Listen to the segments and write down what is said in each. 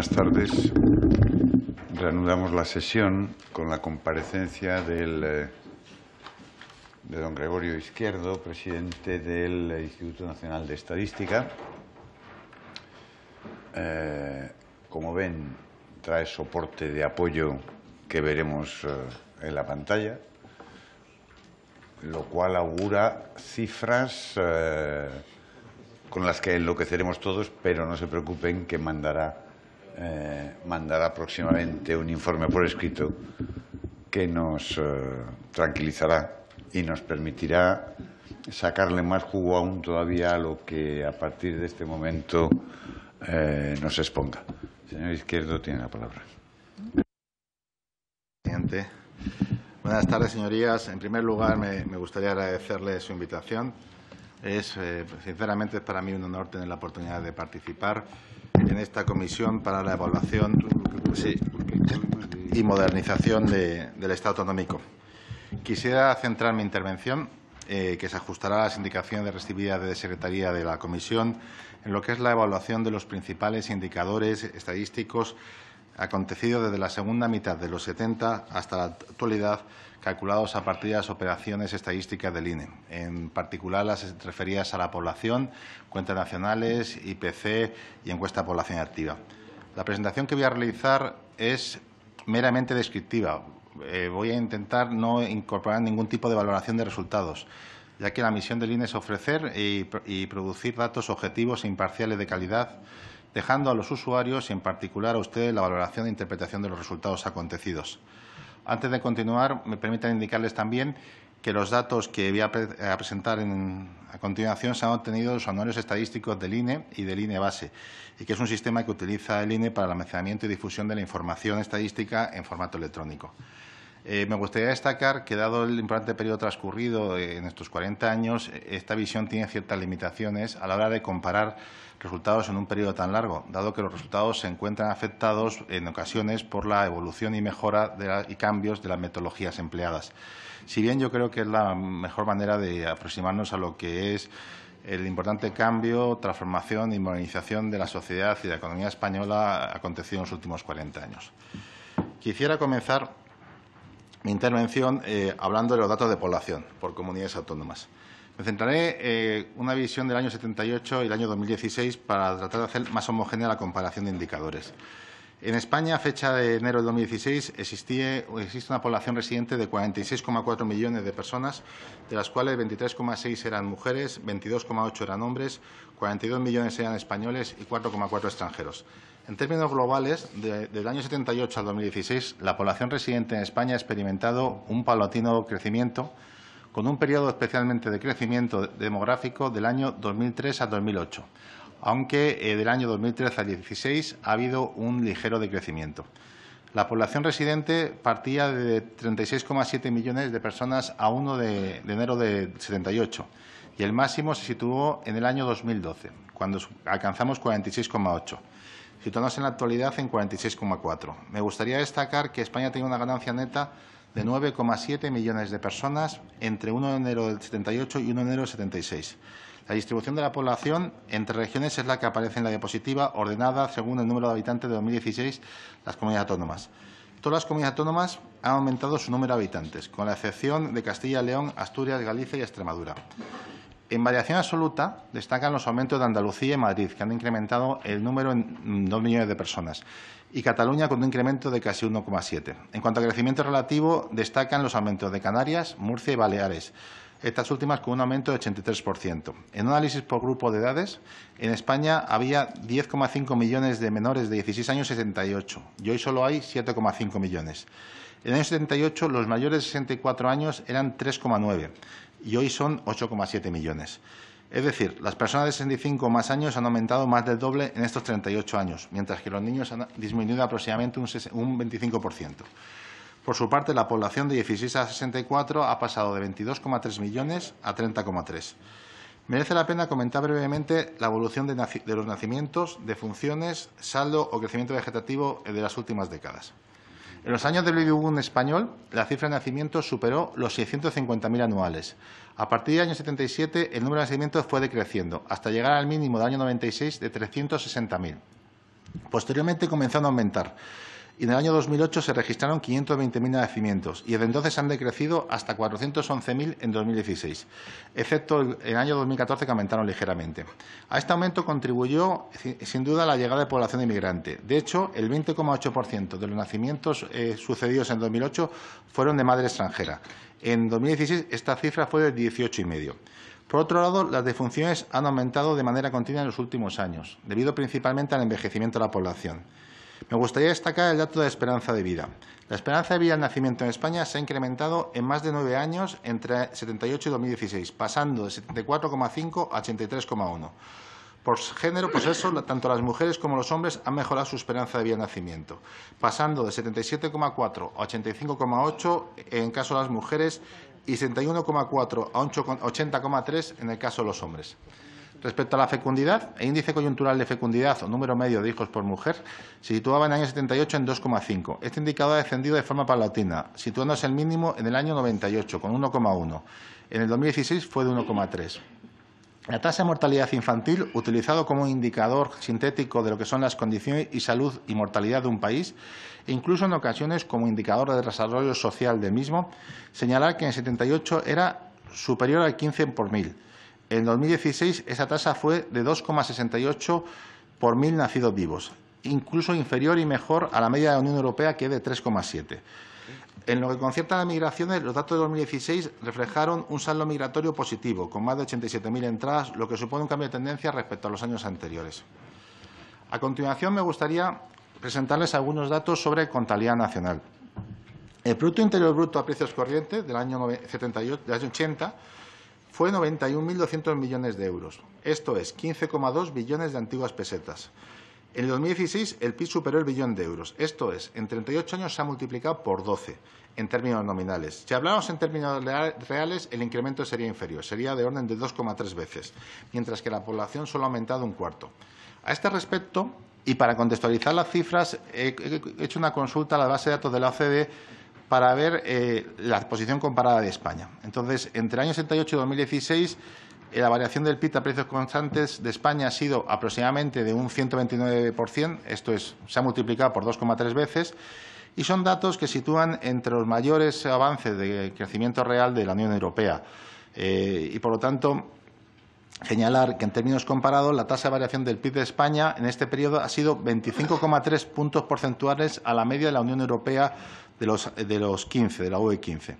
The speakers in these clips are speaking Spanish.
buenas tardes. Reanudamos la sesión con la comparecencia del, eh, de don Gregorio Izquierdo, presidente del eh, Instituto Nacional de Estadística. Eh, como ven, trae soporte de apoyo que veremos en la pantalla, lo cual augura cifras con las que enloqueceremos todos, pero no se preocupen que mandará eh, mandará próximamente un informe por escrito que nos eh, tranquilizará y nos permitirá sacarle más jugo aún todavía a lo que a partir de este momento eh, nos exponga. Señor Izquierdo tiene la palabra. Presidente. Buenas tardes, señorías. En primer lugar, me, gustaría agradecerle su invitación. Es, sinceramente, es para mí un honor tener la oportunidad de participar en esta comisión para la evaluación y modernización del Estado autonómico. Quisiera centrar mi intervención, eh, que se ajustará a las indicaciones recibidas de Secretaría de la Comisión, en lo que es la evaluación de los principales indicadores estadísticos acontecidos desde la segunda mitad de los 70 hasta la actualidad calculados a partir de las operaciones estadísticas del INE, en particular las referidas a la población, cuentas nacionales, IPC y encuesta de población activa. La presentación que voy a realizar es meramente descriptiva. Eh, voy a intentar no incorporar ningún tipo de valoración de resultados, ya que la misión del INE es ofrecer y, y producir datos objetivos e imparciales de calidad dejando a los usuarios y, en particular, a ustedes la valoración e interpretación de los resultados acontecidos. Antes de continuar, me permiten indicarles también que los datos que voy a, presentar a continuación se han obtenido de los anuarios estadísticos del INE y del INE base, y que es un sistema que utiliza el INE para el almacenamiento y difusión de la información estadística en formato electrónico. Eh, me gustaría destacar que, dado el importante periodo transcurrido en estos 40 años, esta visión tiene ciertas limitaciones a la hora de comparar resultados en un periodo tan largo, dado que los resultados se encuentran afectados en ocasiones por la evolución y mejora y cambios de las metodologías empleadas. Si bien yo creo que es la mejor manera de aproximarnos a lo que es el importante cambio, transformación y modernización de la sociedad y de la economía española acontecido en los últimos 40 años. Quisiera comenzar mi intervención eh, hablando de los datos de población por comunidades autónomas. Me centraré en eh, una visión del año 78 y el año 2016 para tratar de hacer más homogénea la comparación de indicadores. En España, a fecha de enero de 2016, existía, existe una población residente de 46,4 millones de personas, de las cuales 23,6 eran mujeres, 22,8 eran hombres, 42 millones eran españoles y 4,4 extranjeros. En términos globales, de, del año 78 al 2016, la población residente en España ha experimentado un palatino crecimiento, con un periodo especialmente de crecimiento demográfico del año 2003 a 2008, aunque eh, del año 2013 al 2016 ha habido un ligero decrecimiento. La población residente partía de 36,7 millones de personas a 1 de, de enero de 78 y el máximo se situó en el año 2012, cuando alcanzamos 46,8 situándose en la actualidad en 46,4. Me gustaría destacar que España tiene una ganancia neta de 9,7 millones de personas entre 1 de enero del 78 y 1 de enero del 76. La distribución de la población entre regiones es la que aparece en la diapositiva, ordenada según el número de habitantes de 2016, las comunidades autónomas. Todas las comunidades autónomas han aumentado su número de habitantes, con la excepción de Castilla, León, Asturias, Galicia y Extremadura. En variación absoluta destacan los aumentos de Andalucía y Madrid, que han incrementado el número en 2 mm, millones de personas, y Cataluña con un incremento de casi 1,7. En cuanto a crecimiento relativo, destacan los aumentos de Canarias, Murcia y Baleares, estas últimas con un aumento de 83%. En un análisis por grupo de edades, en España había 10,5 millones de menores de 16 años 78 y hoy solo hay 7,5 millones. En el año 78 los mayores de 64 años eran 3,9 y hoy son 8,7 millones. Es decir, las personas de 65 más años han aumentado más del doble en estos 38 años, mientras que los niños han disminuido aproximadamente un 25%. Por su parte, la población de 16 a 64 ha pasado de 22,3 millones a 30,3. Merece la pena comentar brevemente la evolución de, los nacimientos, de funciones, saldo o crecimiento vegetativo de las últimas décadas. En los años del baby boom español, la cifra de nacimientos superó los 650.000 anuales. A partir del año 77, el número de nacimientos fue decreciendo, hasta llegar al mínimo del año 96 de 360.000. Posteriormente comenzaron a aumentar, y en el año 2008 se registraron 520.000 nacimientos y desde entonces han decrecido hasta 411.000 en 2016, excepto en el año 2014 que aumentaron ligeramente. A este aumento contribuyó sin duda la llegada de población inmigrante. De hecho, el 20,8% de los nacimientos eh, sucedidos en 2008 fueron de madre extranjera. En 2016 esta cifra fue del 18,5%. Por otro lado, las defunciones han aumentado de manera continua en los últimos años, debido principalmente al envejecimiento de la población. Me gustaría destacar el dato de esperanza de vida. La esperanza de vida al nacimiento en España se ha incrementado en más de nueve años entre 78 y 2016, pasando de 74,5 a 83,1. Por género, pues eso, tanto las mujeres como los hombres han mejorado su esperanza de vida al nacimiento, pasando de 77,4 a 85,8 en caso de las mujeres y 71,4 a 80,3 en el caso de los hombres. Respecto a la fecundidad, el índice coyuntural de fecundidad o número medio de hijos por mujer se situaba en el año 78 en 2,5. Este indicador ha descendido de forma palatina, situándose el mínimo en el año 98, con 1,1. En el 2016 fue de 1,3. La tasa de mortalidad infantil, utilizado como indicador sintético de lo que son las condiciones y salud y mortalidad de un país, e incluso en ocasiones como indicador de desarrollo social de mismo, señalar que en el 78 era superior al 15 por mil en 2016 esa tasa fue de 2,68 por mil nacidos vivos, incluso inferior y mejor a la media de la Unión Europea, que es de 3,7. En lo que concierta a las migraciones, los datos de 2016 reflejaron un saldo migratorio positivo, con más de 87.000 entradas, lo que supone un cambio de tendencia respecto a los años anteriores. A continuación, me gustaría presentarles algunos datos sobre contabilidad nacional. El Producto Interior Bruto a precios corrientes del año 78, del año 80 fue 91.200 millones de euros, esto es 15,2 billones de antiguas pesetas. En el 2016 el PIB superó el billón de euros, esto es, en 38 años se ha multiplicado por 12 en términos nominales. Si hablamos en términos reales, el incremento sería inferior, sería de orden de 2,3 veces, mientras que la población solo ha aumentado un cuarto. A este respecto, y para contextualizar las cifras, he hecho una consulta a la base de datos de la OCDE para ver eh, la posición comparada de España. Entonces, entre el año 78 y 2016, eh, la variación del PIB a precios constantes de España ha sido aproximadamente de un 129%, esto es, se ha multiplicado por 2,3 veces, y son datos que sitúan entre los mayores avances de crecimiento real de la Unión Europea. Eh, y, por lo tanto, señalar que en términos comparados la tasa de variación del PIB de España en este periodo ha sido 25,3 puntos porcentuales a la media de la Unión Europea de los, de los 15, de la UE 15.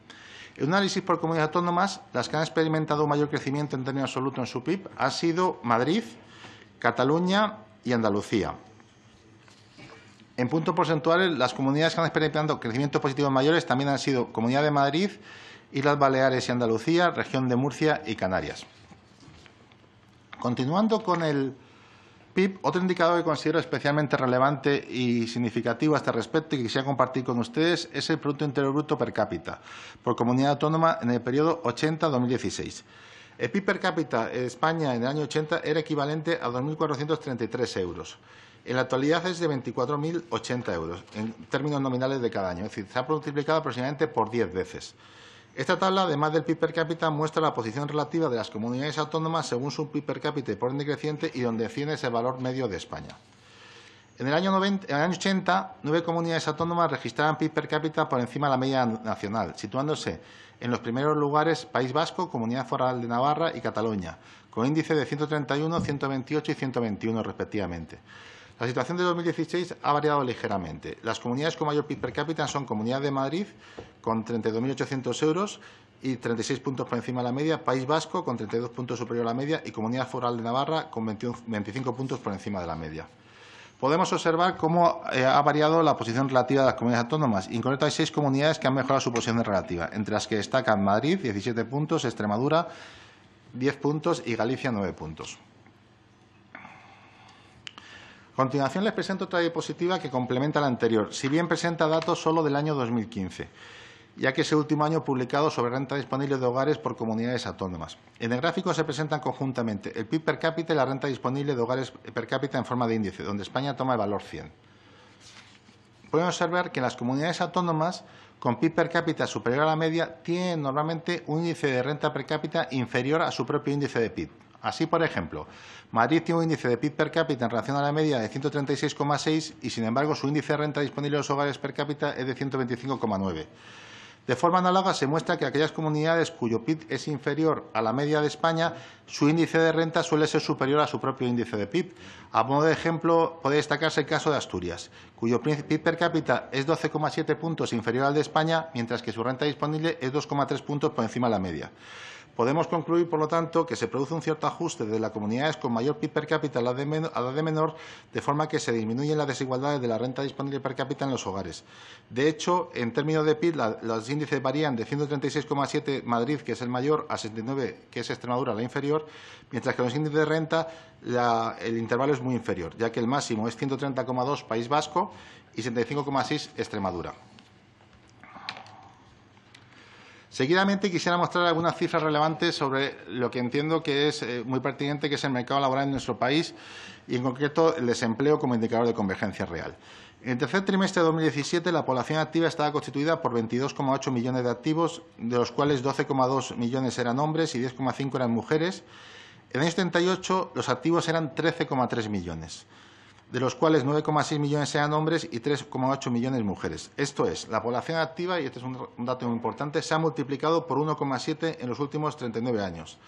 En un análisis por comunidades autónomas, las que han experimentado mayor crecimiento en términos absolutos en su PIB han sido Madrid, Cataluña y Andalucía. En puntos porcentuales, las comunidades que han experimentado crecimientos positivos mayores también han sido Comunidad de Madrid, Islas Baleares y Andalucía, Región de Murcia y Canarias. Continuando con el otro indicador que considero especialmente relevante y significativo a este respecto y que quisiera compartir con ustedes es el Producto Interior Bruto per cápita por comunidad autónoma en el periodo 80-2016. El PIB per cápita en España en el año 80 era equivalente a 2.433 euros. En la actualidad es de 24.080 euros en términos nominales de cada año. Es decir, se ha multiplicado aproximadamente por 10 veces. Esta tabla, además del PIB per cápita, muestra la posición relativa de las comunidades autónomas según su PIB per cápita y por ende creciente y donde es ese valor medio de España. En el, año 80, nueve comunidades autónomas registraban PIB per cápita por encima de la media nacional, situándose en los primeros lugares País Vasco, Comunidad Foral de Navarra y Cataluña, con índices de 131, 128 y 121 respectivamente. La situación de 2016 ha variado ligeramente. Las comunidades con mayor PIB per cápita son Comunidad de Madrid, con 32.800 euros y 36 puntos por encima de la media, País Vasco, con 32 puntos superior a la media, y Comunidad Foral de Navarra, con 25 puntos por encima de la media podemos observar cómo eh, ha variado la posición relativa de las comunidades autónomas. Y en concreto, hay seis comunidades que han mejorado su posición relativa, entre las que destacan Madrid, 17 puntos, Extremadura, 10 puntos y Galicia, 9 puntos. A continuación les presento otra diapositiva que complementa la anterior, si bien presenta datos solo del año 2015, ya que es el último año publicado sobre renta disponible de hogares por comunidades autónomas. En el gráfico se presentan conjuntamente el PIB per cápita y la renta disponible de hogares per cápita en forma de índice, donde España toma el valor 100. Pueden observar que las comunidades autónomas con PIB per cápita superior a la media tienen normalmente un índice de renta per cápita inferior a su propio índice de PIB. Así, por ejemplo, Madrid tiene un índice de PIB per cápita en relación a la media de 136,6 y, sin embargo, su índice de renta disponible de los hogares per cápita es de 125,9. De forma análoga, se muestra que aquellas comunidades cuyo PIB es inferior a la media de España, su índice de renta suele ser superior a su propio índice de PIB. A modo de ejemplo, puede destacarse el caso de Asturias, cuyo PIB per cápita es 12,7 puntos inferior al de España, mientras que su renta disponible es 2,3 puntos por encima de la media. Podemos concluir, por lo tanto, que se produce un cierto ajuste de las comunidades con mayor PIB per cápita a la de, menor, de forma que se disminuyen las desigualdades de la renta disponible per cápita en los hogares. De hecho, en términos de PIB, los índices varían de 136,7 Madrid, que es el mayor, a 69, que es Extremadura, la inferior, mientras que los índices de renta el intervalo es muy inferior, ya que el máximo es 130,2 País Vasco y 75,6 Extremadura. Seguidamente quisiera mostrar algunas cifras relevantes sobre lo que entiendo que es eh, muy pertinente, que es el mercado laboral en nuestro país y, en concreto, el desempleo como indicador de convergencia real. En el tercer trimestre de 2017, la población activa estaba constituida por 22,8 millones de activos, de los cuales 12,2 millones eran hombres y 10,5 eran mujeres. En el año 78, los activos eran 13,3 millones de los cuales 9,6 millones sean hombres y 3,8 millones mujeres. Esto es, la población activa, y este es un dato muy importante, se ha multiplicado por 1,7 en los últimos 39 años,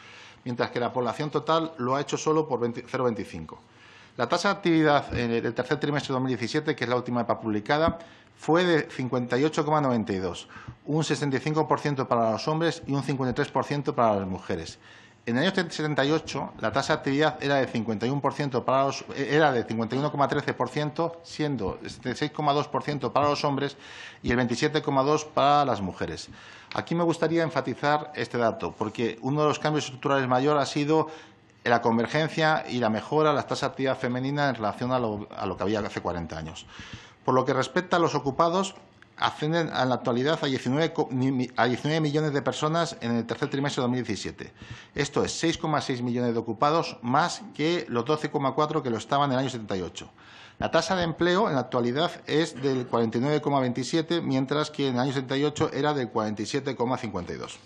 mientras que la población total lo ha hecho solo por 0,25. La tasa de actividad en el tercer trimestre de 2017, que es la última EPA publicada, fue de 58,92, un 65% para los hombres y un 53% para las mujeres. En el año 78, la tasa de actividad era de para los, eh, era de 51,13%, siendo 6,2% este para los hombres y el 27,2 para las mujeres. Aquí me gustaría enfatizar este dato, porque uno de los cambios estructurales mayores ha sido la convergencia y la mejora de la tasa de actividad femenina en relación a lo, a lo que había hace 40 años. Por lo que respecta a los ocupados, ascenden en la actualidad a 19, millones de personas en el tercer trimestre de 2017. Esto es 6,6 millones de ocupados más que los 12,4 que lo estaban en el año 78. La tasa de empleo en la actualidad es del 49,27, mientras que en el año 78 era del 47,52.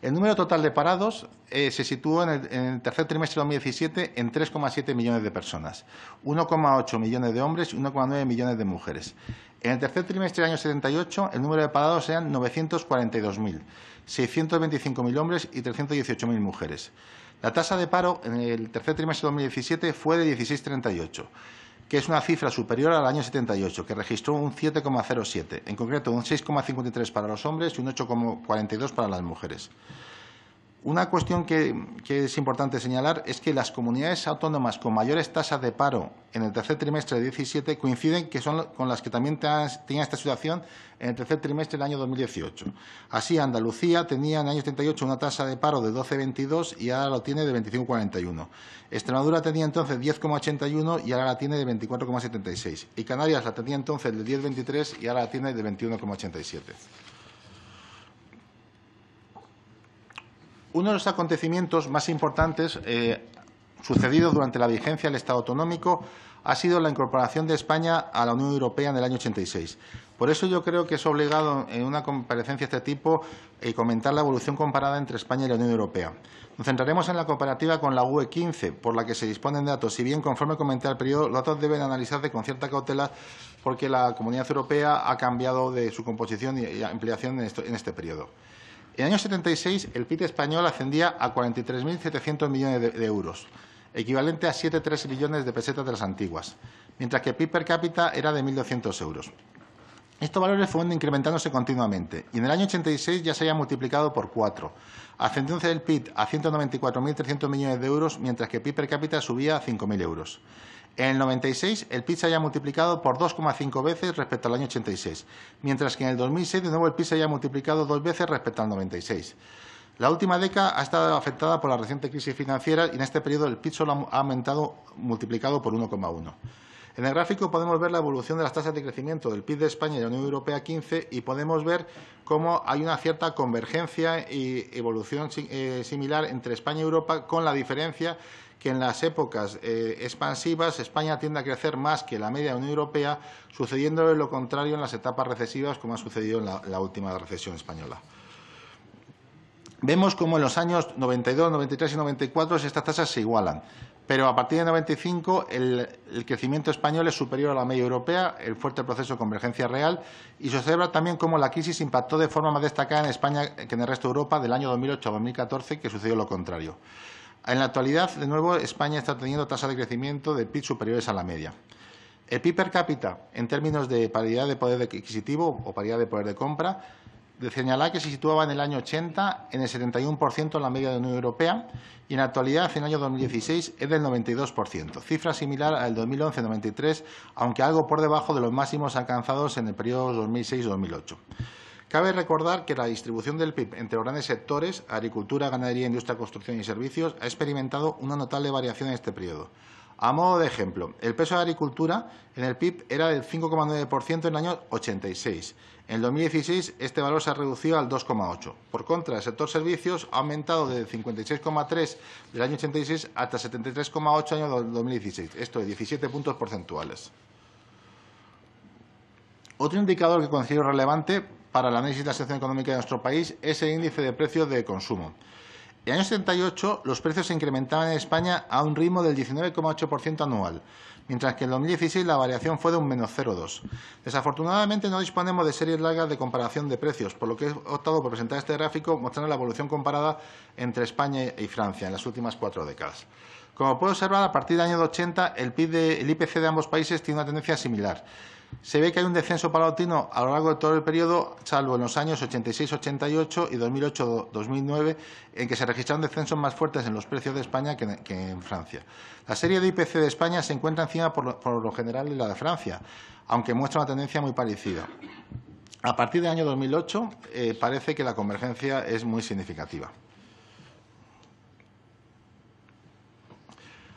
El número total de parados eh, se situó en el, tercer trimestre de 2017 en 3,7 millones de personas, 1,8 millones de hombres y 1,9 millones de mujeres. En el tercer trimestre del año 78, el número de parados eran 942.000, 625.000 hombres y 318.000 mujeres. La tasa de paro en el tercer trimestre de 2017 fue de 16,38, que es una cifra superior al año 78, que registró un 7,07, en concreto un 6,53 para los hombres y un 8,42 para las mujeres. Una cuestión que, es importante señalar es que las comunidades autónomas con mayores tasas de paro en el tercer trimestre de 2017 coinciden son con las que también tenían esta situación en el tercer trimestre del año 2018. Así, Andalucía tenía en el año 38 una tasa de paro de 12,22 y ahora lo tiene de 25,41. Extremadura tenía entonces 10,81 y ahora la tiene de 24,76. Y Canarias la tenía entonces de 10,23 y ahora la tiene de 21,87. Uno de los acontecimientos más importantes eh, sucedidos durante la vigencia del Estado autonómico ha sido la incorporación de España a la Unión Europea en el año 86. Por eso yo creo que es obligado en una comparecencia de este tipo eh, comentar la evolución comparada entre España y la Unión Europea. Nos centraremos en la comparativa con la UE15, por la que se disponen datos. Si bien, conforme comenté al periodo, los datos deben analizarse con cierta cautela porque la Comunidad Europea ha cambiado de su composición y ampliación en este periodo. En el año 76, el PIB español ascendía a 43.700 millones de, euros, equivalente a 7,3 millones de pesetas de las antiguas, mientras que el PIB per cápita era de 1.200 euros. Estos valores fueron incrementándose continuamente y en el año 86 ya se había multiplicado por cuatro. ascendiendo el PIB a 194.300 millones de euros, mientras que el PIB per cápita subía a 5.000 euros. En el 96, el PIB se haya multiplicado por 2,5 veces respecto al año 86, mientras que en el 2006, de nuevo, el PIB se haya multiplicado dos veces respecto al 96. La última década ha estado afectada por la reciente crisis financiera y en este periodo el PIB solo ha aumentado multiplicado por 1,1. En el gráfico podemos ver la evolución de las tasas de crecimiento del PIB de España y la Unión Europea 15 y podemos ver cómo hay una cierta convergencia y evolución eh, similar entre España y Europa con la diferencia que en las épocas eh, expansivas España tiende a crecer más que la media de la Unión Europea, sucediéndole lo contrario en las etapas recesivas, como ha sucedido en la, última recesión española. Vemos cómo en los años 92, 93 y 94 estas tasas se igualan, pero a partir de 95 el, el, crecimiento español es superior a la media europea, el fuerte proceso de convergencia real, y se observa también cómo la crisis impactó de forma más destacada en España que en el resto de Europa del año 2008 a 2014, que sucedió lo contrario. En la actualidad, de nuevo, España está teniendo tasas de crecimiento de PIB superiores a la media. El PIB per cápita, en términos de paridad de poder adquisitivo o paridad de poder de compra, de que se situaba en el año 80 en el 71% en la media de la Unión Europea y en la actualidad, en el año 2016, es del 92%, cifra similar al 2011-93, aunque algo por debajo de los máximos alcanzados en el periodo 2006-2008. Cabe recordar que la distribución del PIB entre los grandes sectores, agricultura, ganadería, industria, construcción y servicios, ha experimentado una notable variación en este periodo. A modo de ejemplo, el peso de la agricultura en el PIB era del 5,9% en el año 86. En el 2016 este valor se ha reducido al 2,8. Por contra, el sector servicios ha aumentado de 56,3 del año 86 hasta 73,8 año 2016, esto es 17 puntos porcentuales. Otro indicador que considero relevante para el análisis de la situación económica de nuestro país es el índice de precios de consumo. En el año 78 los precios se incrementaban en España a un ritmo del 19,8% anual, mientras que en 2016 la variación fue de un menos 0,2. Desafortunadamente no disponemos de series largas de comparación de precios, por lo que he optado por presentar este gráfico mostrando la evolución comparada entre España y Francia en las últimas cuatro décadas. Como puede observar, a partir del año 80 el, el IPC de ambos países tiene una tendencia similar, se ve que hay un descenso palatino a lo largo de todo el periodo, salvo en los años 86-88 y 2008-2009, en que se registraron descensos más fuertes en los precios de España que en, Francia. La serie de IPC de España se encuentra encima por lo, general de la de Francia, aunque muestra una tendencia muy parecida. A partir del año 2008 eh, parece que la convergencia es muy significativa.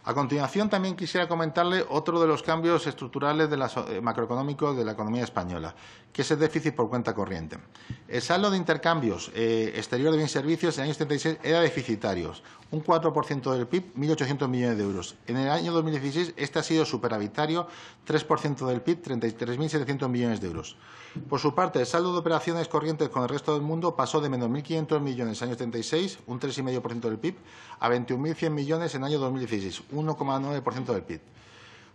A continuación, también quisiera comentarle otro de los cambios estructurales eh, macroeconómicos de la economía española, que es el déficit por cuenta corriente. El saldo de intercambios eh, exterior de bienes y servicios en el año 76 era deficitario, un 4% del PIB, 1.800 millones de euros. En el año 2016 este ha sido superavitario, 3% del PIB, 33.700 millones de euros. Por su parte, el saldo de operaciones corrientes con el resto del mundo pasó de menos 1.500 millones en el año 76, un 3,5% del PIB, a 21.100 millones en el año 2016, 1,9% del PIB.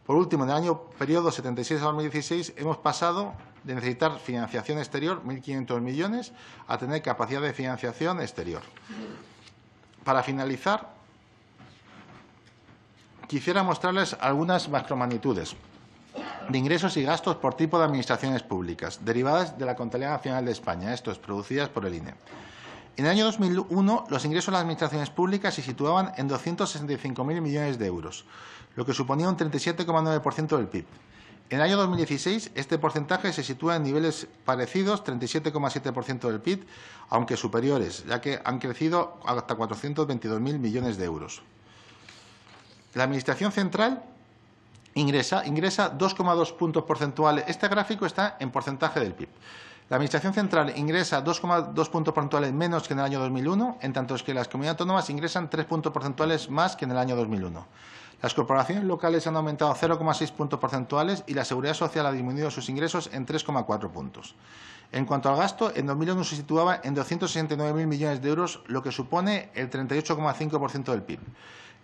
Por último, en el año periodo 76 a 2016 hemos pasado de necesitar financiación exterior, 1.500 millones, a tener capacidad de financiación exterior para finalizar, quisiera mostrarles algunas macromagnitudes de ingresos y gastos por tipo de administraciones públicas, derivadas de la Contabilidad Nacional de España, Estos producidas por el INE. En el año 2001, los ingresos de las administraciones públicas se situaban en 265.000 millones de euros, lo que suponía un 37,9% del PIB. En el año 2016, este porcentaje se sitúa en niveles parecidos, 37,7% del PIB, aunque superiores, ya que han crecido hasta 422.000 millones de euros. La Administración Central ingresa, ingresa 2,2 puntos porcentuales. Este gráfico está en porcentaje del PIB. La Administración Central ingresa 2,2 puntos porcentuales menos que en el año 2001, en tanto que las comunidades autónomas ingresan 3 puntos porcentuales más que en el año 2001. Las corporaciones locales han aumentado 0,6 puntos porcentuales y la seguridad social ha disminuido sus ingresos en 3,4 puntos. En cuanto al gasto, en 2001 se situaba en 269.000 millones de euros, lo que supone el 38,5% del PIB.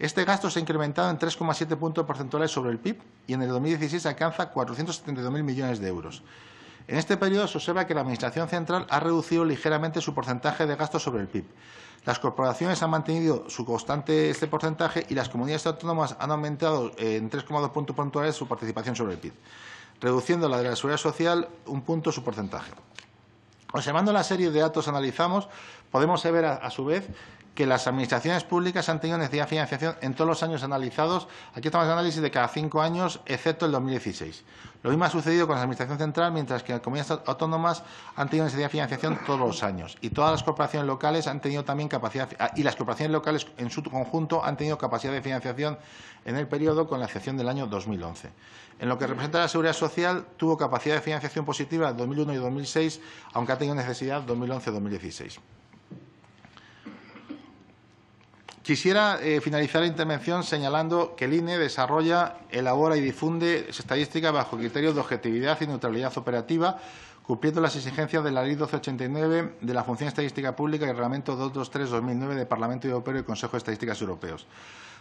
Este gasto se ha incrementado en 3,7 puntos porcentuales sobre el PIB y en el 2016 alcanza 472.000 millones de euros. En este periodo se observa que la Administración Central ha reducido ligeramente su porcentaje de gasto sobre el PIB. Las corporaciones han mantenido su constante este porcentaje y las comunidades autónomas han aumentado en 3,2 puntos puntuales su participación sobre el PIB, reduciendo la de la seguridad social un punto su porcentaje. Observando la serie de datos analizamos, podemos ver a su vez que las administraciones públicas han tenido necesidad de financiación en todos los años analizados. Aquí estamos en análisis de cada cinco años, excepto el 2016. Lo mismo ha sucedido con la Administración Central, mientras que las comunidades autónomas han tenido necesidad de financiación todos los años. Y todas las corporaciones locales han tenido también capacidad, ah, y las corporaciones locales en su conjunto han tenido capacidad de financiación en el periodo, con la excepción del año 2011. En lo que representa la seguridad social, tuvo capacidad de financiación positiva en 2001 y 2006, aunque ha tenido necesidad 2011-2016. Quisiera eh, finalizar la intervención señalando que el INE desarrolla, elabora y difunde estadísticas bajo criterios de objetividad y neutralidad operativa, cumpliendo las exigencias de la Ley 1289 de la Función Estadística Pública y el Reglamento 223-2009 de Parlamento Europeo y Consejo de Estadísticas Europeos.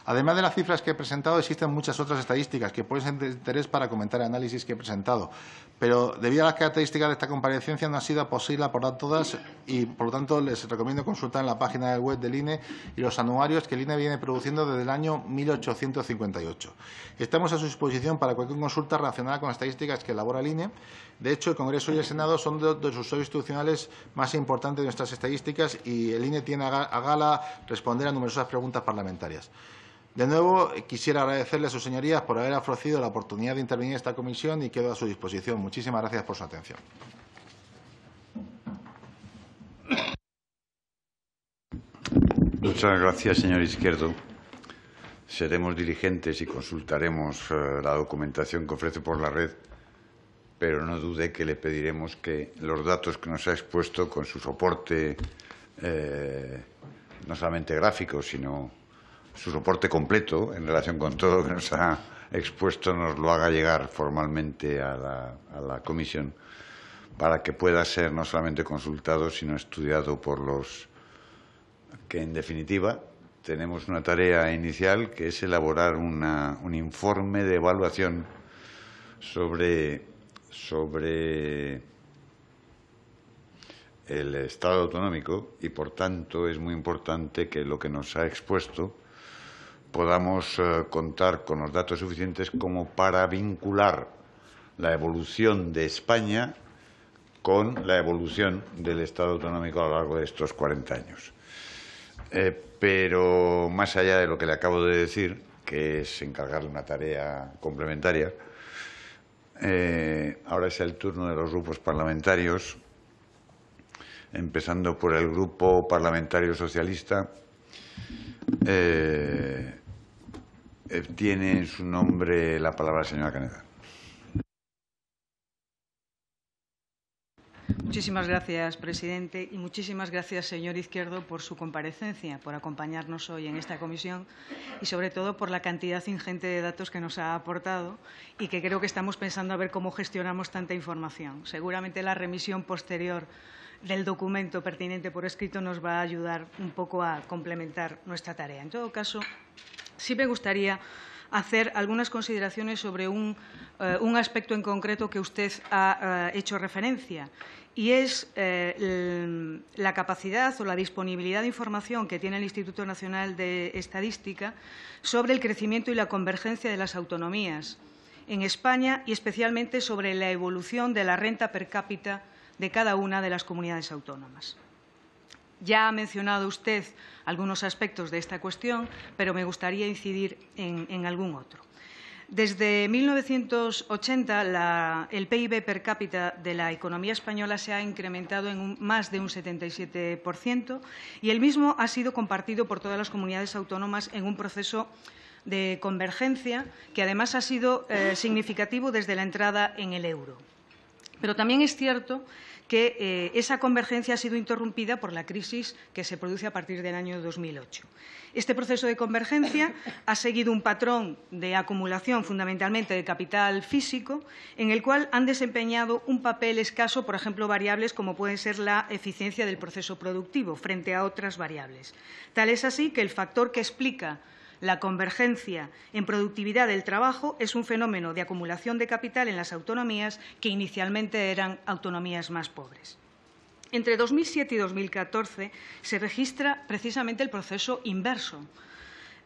Además de las cifras que he presentado, existen muchas otras estadísticas que pueden ser de interés para comentar el análisis que he presentado, pero debido a las características de esta comparecencia no ha sido posible aportar todas y, por lo tanto, les recomiendo consultar en la página web del INE y los anuarios que el INE viene produciendo desde el año 1858. Estamos a su disposición para cualquier consulta relacionada con las estadísticas que elabora el INE. De hecho, el Congreso y el Senado son dos de sus institucionales más importantes de nuestras estadísticas y el INE tiene a gala responder a numerosas preguntas parlamentarias. De nuevo, quisiera agradecerle a sus señorías por haber ofrecido la oportunidad de intervenir en esta comisión y quedo a su disposición. Muchísimas gracias por su atención. Muchas gracias, señor Izquierdo. Seremos diligentes y consultaremos eh, la documentación que ofrece por la red, pero no dude que le pediremos que los datos que nos ha expuesto con su soporte, eh, no solamente gráficos, sino su soporte completo en relación con todo lo que nos ha expuesto, nos lo haga llegar formalmente a la, comisión para que pueda ser no solamente consultado, sino estudiado por los que, en definitiva, tenemos una tarea inicial que es elaborar un informe de evaluación sobre, sobre el Estado autonómico y, por tanto, es muy importante que lo que nos ha expuesto podamos eh, contar con los datos suficientes como para vincular la evolución de España con la evolución del Estado autonómico a lo largo de estos 40 años. Eh, pero más allá de lo que le acabo de decir, que es encargarle una tarea complementaria, eh, ahora es el turno de los grupos parlamentarios, empezando por el Grupo Parlamentario Socialista. Eh, tiene en su nombre la palabra señora Caneda. Muchísimas gracias, presidente, y muchísimas gracias, señor Izquierdo, por su comparecencia, por acompañarnos hoy en esta comisión y, sobre todo, por la cantidad ingente de datos que nos ha aportado y que creo que estamos pensando a ver cómo gestionamos tanta información. Seguramente la remisión posterior del documento pertinente por escrito nos va a ayudar un poco a complementar nuestra tarea. En todo caso, Sí me gustaría hacer algunas consideraciones sobre un, eh, aspecto en concreto que usted ha eh, hecho referencia y es eh, la capacidad o la disponibilidad de información que tiene el Instituto Nacional de Estadística sobre el crecimiento y la convergencia de las autonomías en España y especialmente sobre la evolución de la renta per cápita de cada una de las comunidades autónomas. Ya ha mencionado usted algunos aspectos de esta cuestión, pero me gustaría incidir en, algún otro. Desde 1980, el PIB per cápita de la economía española se ha incrementado en más de un 77% y el mismo ha sido compartido por todas las comunidades autónomas en un proceso de convergencia que además ha sido eh, significativo desde la entrada en el euro. Pero también es cierto que eh, esa convergencia ha sido interrumpida por la crisis que se produce a partir del año 2008. Este proceso de convergencia ha seguido un patrón de acumulación fundamentalmente de capital físico, en el cual han desempeñado un papel escaso, por ejemplo, variables como pueden ser la eficiencia del proceso productivo frente a otras variables. Tal es así que el factor que explica la convergencia en productividad del trabajo es un fenómeno de acumulación de capital en las autonomías que inicialmente eran autonomías más pobres. Entre 2007 y 2014 se registra precisamente el proceso inverso.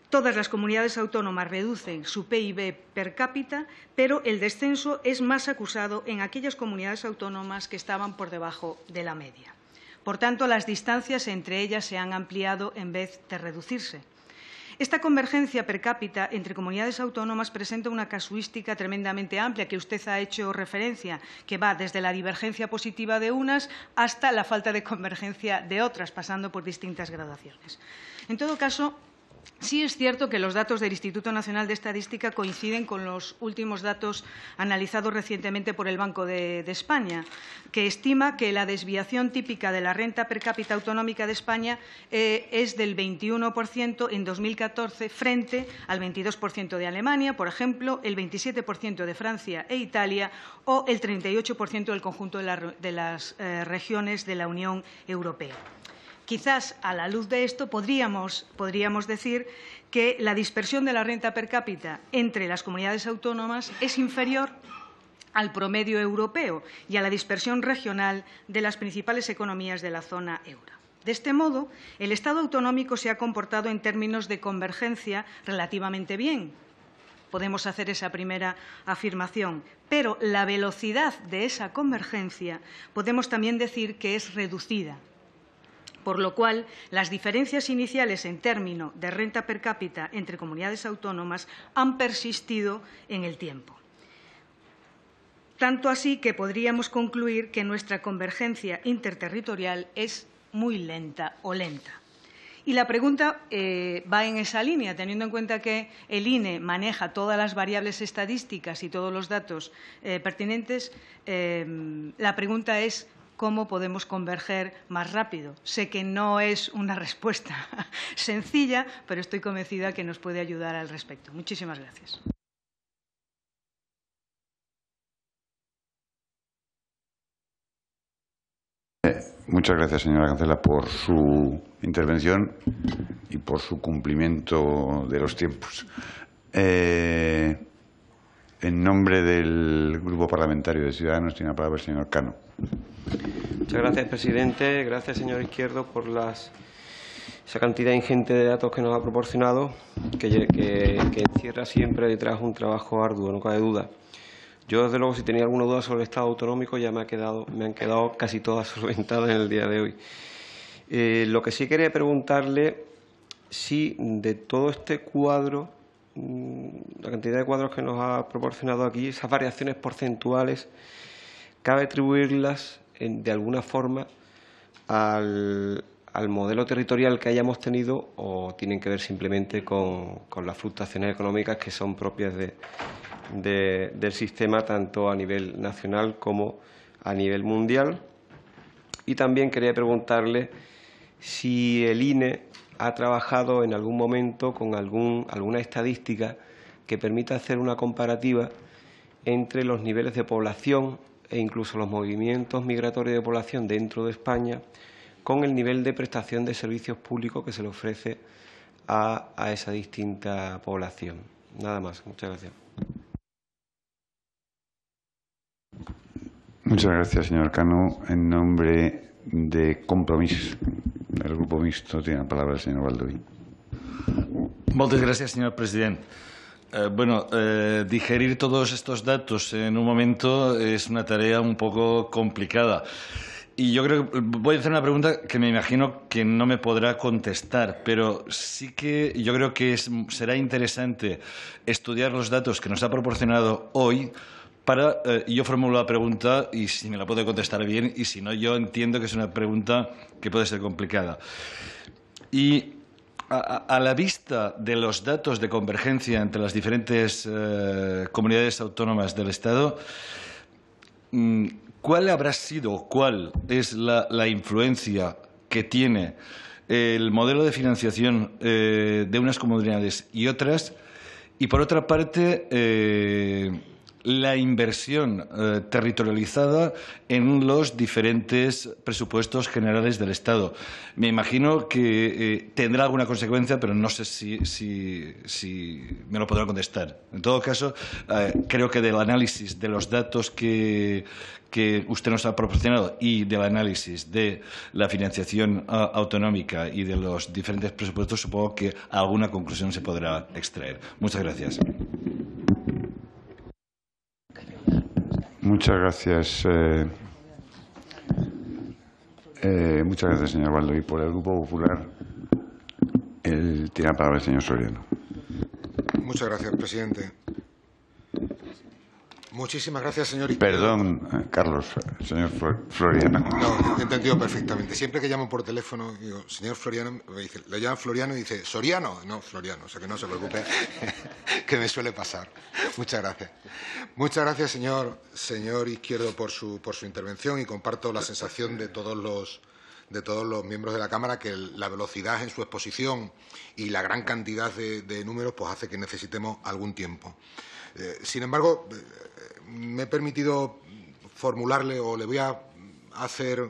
Todas las comunidades autónomas reducen su PIB per cápita, pero el descenso es más acusado en aquellas comunidades autónomas que estaban por debajo de la media. Por tanto, las distancias entre ellas se han ampliado en vez de reducirse. Esta convergencia per cápita entre comunidades autónomas presenta una casuística tremendamente amplia que usted ha hecho referencia, que va desde la divergencia positiva de unas hasta la falta de convergencia de otras, pasando por distintas graduaciones. En todo caso, Sí es cierto que los datos del Instituto Nacional de Estadística coinciden con los últimos datos analizados recientemente por el Banco de, España, que estima que la desviación típica de la renta per cápita autonómica de España eh, es del 21% en 2014 frente al 22% de Alemania, por ejemplo, el 27% de Francia e Italia o el 38% del conjunto de, las eh, regiones de la Unión Europea. Quizás a la luz de esto podríamos, decir que la dispersión de la renta per cápita entre las comunidades autónomas es inferior al promedio europeo y a la dispersión regional de las principales economías de la zona euro. De este modo, el Estado autonómico se ha comportado en términos de convergencia relativamente bien. Podemos hacer esa primera afirmación, pero la velocidad de esa convergencia podemos también decir que es reducida, por lo cual las diferencias iniciales en términos de renta per cápita entre comunidades autónomas han persistido en el tiempo. Tanto así que podríamos concluir que nuestra convergencia interterritorial es muy lenta o lenta. Y la pregunta eh, va en esa línea, teniendo en cuenta que el INE maneja todas las variables estadísticas y todos los datos eh, pertinentes, eh, la pregunta es cómo podemos converger más rápido. Sé que no es una respuesta sencilla, pero estoy convencida que nos puede ayudar al respecto. Muchísimas gracias. Eh, muchas gracias, señora Cancela, por su intervención y por su cumplimiento de los tiempos. Eh, en nombre del Grupo Parlamentario de Ciudadanos, tiene la palabra el señor Cano. Muchas gracias, presidente. Gracias, señor Izquierdo, por esa cantidad ingente de datos que nos ha proporcionado, que, encierra siempre detrás un trabajo arduo, no cabe duda. Yo, desde luego, si tenía alguna duda sobre el Estado autonómico, ya me, ha quedado, me han quedado casi todas solventadas en el día de hoy. Eh, lo que sí quería preguntarle si de todo este cuadro, mm, la cantidad de cuadros que nos ha proporcionado aquí, esas variaciones porcentuales, cabe atribuirlas de alguna forma al, modelo territorial que hayamos tenido o tienen que ver simplemente con, las fluctuaciones económicas que son propias de, del sistema tanto a nivel nacional como a nivel mundial. Y también quería preguntarle si el INE ha trabajado en algún momento con algún, alguna estadística que permita hacer una comparativa entre los niveles de población e incluso los movimientos migratorios de población dentro de España con el nivel de prestación de servicios públicos que se le ofrece a, esa distinta población. Nada más. Muchas gracias. Muchas gracias, señor Cano. En nombre de Compromís, del Grupo Mixto, tiene la palabra el señor Valdoví. Muchas gracias, señor presidente. Eh, bueno, eh, digerir todos estos datos en un momento es una tarea un poco complicada. Y yo creo que voy a hacer una pregunta que me imagino que no me podrá contestar, pero sí que yo creo que será interesante estudiar los datos que nos ha proporcionado hoy para... Eh, yo formulo la pregunta y si me la puede contestar bien y si no, yo entiendo que es una pregunta que puede ser complicada. Y a, la vista de los datos de convergencia entre las diferentes eh, comunidades autónomas del Estado, mm, ¿cuál habrá sido, cuál es la, influencia que tiene el modelo de financiación eh, de unas comunidades y otras? Y por otra parte, eh, la inversión eh, territorializada en los diferentes presupuestos generales del Estado. Me imagino que eh, tendrá alguna consecuencia, pero no sé si, me lo podrá contestar. En todo caso, eh, creo que del análisis de los datos que, usted nos ha proporcionado y del análisis de la financiación autonómica y de los diferentes presupuestos, supongo que alguna conclusión se podrá extraer. Muchas gracias. Muchas gracias. Eh, eh, muchas gracias, señor Baldoví. Por el Grupo Popular, tiene la palabra el señor Soriano. Muchas gracias, presidente. Muchísimas gracias, señor. Perdón, Carlos, señor Floriano. No, he entendido perfectamente. Siempre que llamo por teléfono, digo, señor Floriano, me dice, lo llama Floriano y dice, Soriano. No, Floriano, o sea que no se preocupe, que me suele pasar. Muchas gracias. Muchas gracias, señor, señor Izquierdo, por su, por su intervención y comparto la sensación de todos los de todos los miembros de la Cámara que la velocidad en su exposición y la gran cantidad de, números pues hace que necesitemos algún tiempo. Eh, sin embargo, eh, me he permitido formularle o le voy a hacer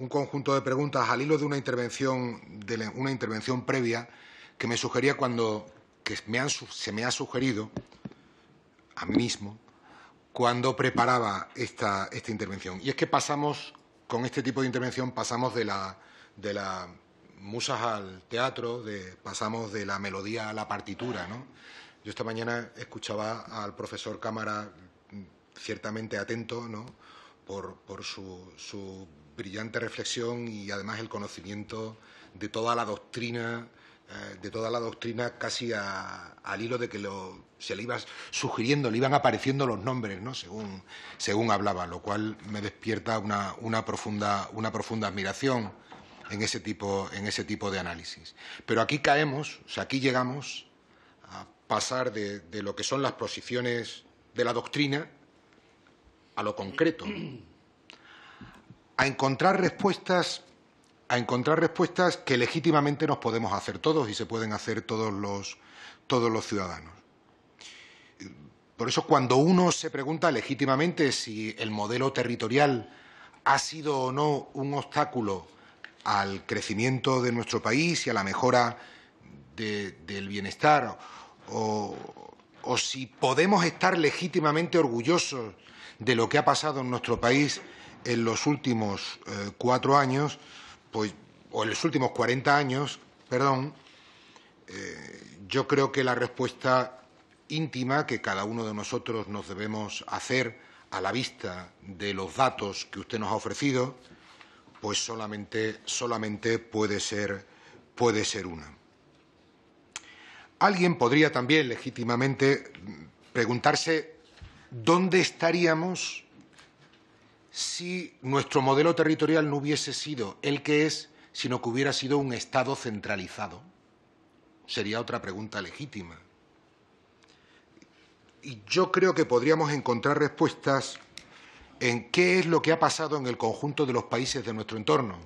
un conjunto de preguntas al hilo de una intervención, una intervención previa que me sugería cuando que me han, se me ha sugerido a mí mismo cuando preparaba esta, esta intervención. Y es que pasamos, con este tipo de intervención, pasamos de la, de musas al teatro, de, pasamos de la melodía a la partitura. ¿no? Yo esta mañana escuchaba al profesor Cámara ciertamente atento ¿no? por, su, brillante reflexión y además el conocimiento de toda la doctrina eh, de toda la doctrina casi al hilo de que se le iba sugiriendo, le iban apareciendo los nombres, ¿no? según, según hablaba, lo cual me despierta una, profunda, una profunda admiración en ese, tipo, en ese tipo de análisis. Pero aquí caemos, o sea, aquí llegamos a pasar de lo que son las posiciones de la doctrina a lo concreto, a encontrar respuestas a encontrar respuestas que legítimamente nos podemos hacer todos y se pueden hacer todos los, todos los ciudadanos. Por eso cuando uno se pregunta legítimamente si el modelo territorial ha sido o no un obstáculo al crecimiento de nuestro país y a la mejora del bienestar o, o si podemos estar legítimamente orgullosos de lo que ha pasado en nuestro país en los últimos eh, cuatro años, pues, o en los últimos cuarenta años, perdón, eh, yo creo que la respuesta íntima que cada uno de nosotros nos debemos hacer a la vista de los datos que usted nos ha ofrecido, pues solamente, puede ser una. Alguien podría también legítimamente preguntarse dónde estaríamos si nuestro modelo territorial no hubiese sido el que es, sino que hubiera sido un Estado centralizado. Sería otra pregunta legítima. Y yo creo que podríamos encontrar respuestas en qué es lo que ha pasado en el conjunto de los países de nuestro entorno,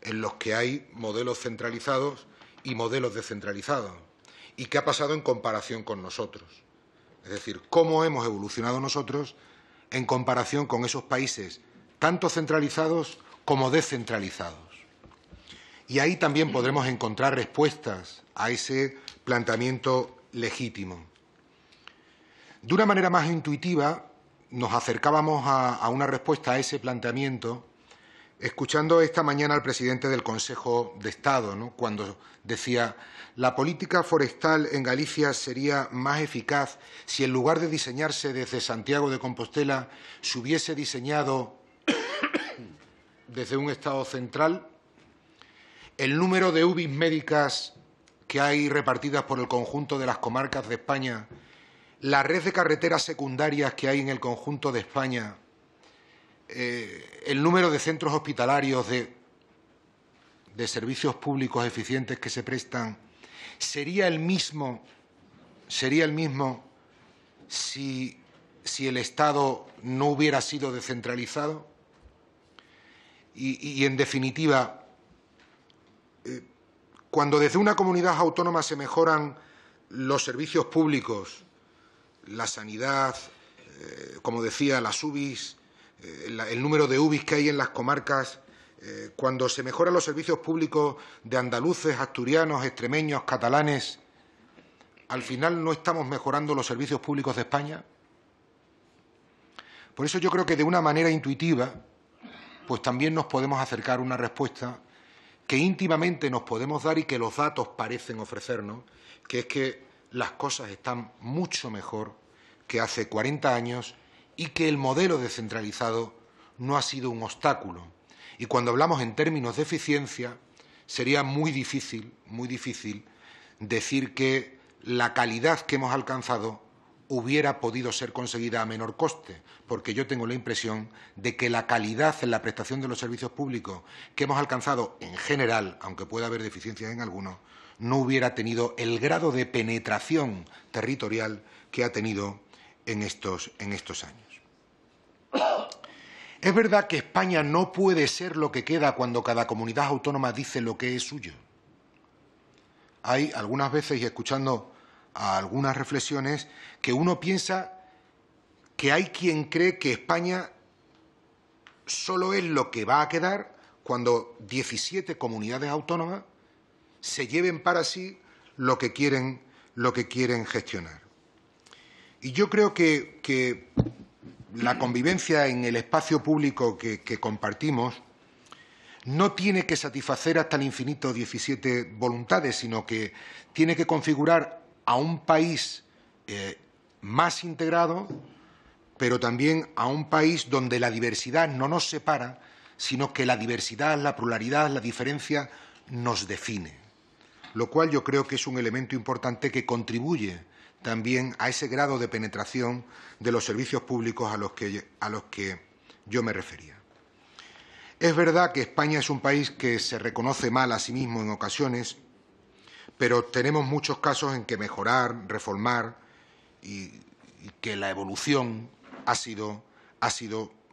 en los que hay modelos centralizados y modelos descentralizados y qué ha pasado en comparación con nosotros. Es decir, cómo hemos evolucionado nosotros en comparación con esos países tanto centralizados como descentralizados. Y ahí también podremos encontrar respuestas a ese planteamiento legítimo. De una manera más intuitiva, nos acercábamos a, a una respuesta a ese planteamiento escuchando esta mañana al presidente del Consejo de Estado, cuando decía la política forestal en Galicia sería más eficaz si en lugar de diseñarse desde Santiago de Compostela se hubiese diseñado desde un Estado central. El número de UBIs médicas que hay repartidas por el conjunto de las comarcas de España, la red de carreteras secundarias que hay en el conjunto de España, eh, el número de centros hospitalarios de, servicios públicos eficientes que se prestan sería el mismo, sería el mismo si, el Estado no hubiera sido descentralizado? Y, en definitiva, eh, cuando desde una comunidad autónoma se mejoran los servicios públicos, la sanidad, eh, como decía, las UBIs, eh, el número de UBIs que hay en las comarcas, eh, cuando se mejoran los servicios públicos de andaluces, asturianos, extremeños, catalanes, al final no estamos mejorando los servicios públicos de España. Por eso yo creo que de una manera intuitiva, pues también nos podemos acercar una respuesta que íntimamente nos podemos dar y que los datos parecen ofrecernos, que es que las cosas están mucho mejor que hace 40 años y que el modelo descentralizado no ha sido un obstáculo. Y cuando hablamos en términos de eficiencia, sería muy difícil, muy difícil decir que la calidad que hemos alcanzado hubiera podido ser conseguida a menor coste, porque yo tengo la impresión de que la calidad en la prestación de los servicios públicos que hemos alcanzado en general, aunque pueda haber deficiencias en algunos, no hubiera tenido el grado de penetración territorial que ha tenido en estos años. Es verdad que España no puede ser lo que queda cuando cada comunidad autónoma dice lo que es suyo. Hay algunas veces, y escuchando algunas reflexiones, que uno piensa que hay quien cree que España solo es lo que va a quedar cuando 17 comunidades autónomas se lleven para sí lo que quieren, lo que quieren gestionar. Y yo creo que la convivencia en el espacio público que, compartimos no tiene que satisfacer hasta el infinito diecisiete voluntades, sino que tiene que configurar a un país eh, más integrado, pero también a un país donde la diversidad no nos separa, sino que la diversidad, la pluralidad, la diferencia nos define lo cual yo creo que es un elemento importante que contribuye también a ese grado de penetración de los servicios públicos a los que, yo me refería. Es verdad que España es un país que se reconoce mal a sí mismo en ocasiones, pero tenemos muchos casos en que mejorar, reformar y, que la evolución ha sido,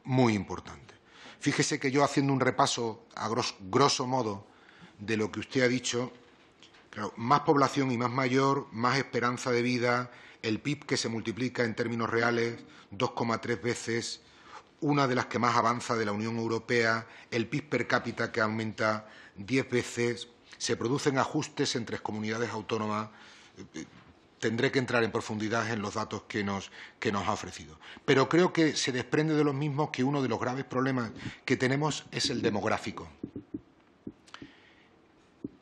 muy importante. Fíjese que yo haciendo un repaso a grosso modo de lo que usted ha dicho, más población y más mayor, más esperanza de vida, el PIB que se multiplica en términos reales 2,3 veces, una de las que más avanza de la Unión Europea, el PIB per cápita que aumenta 10 veces, se producen ajustes entre comunidades autónomas. Eh, eh, tendré que entrar en profundidad en los datos que nos, que nos ha ofrecido. Pero creo que se desprende de los mismos que uno de los graves problemas que tenemos es el demográfico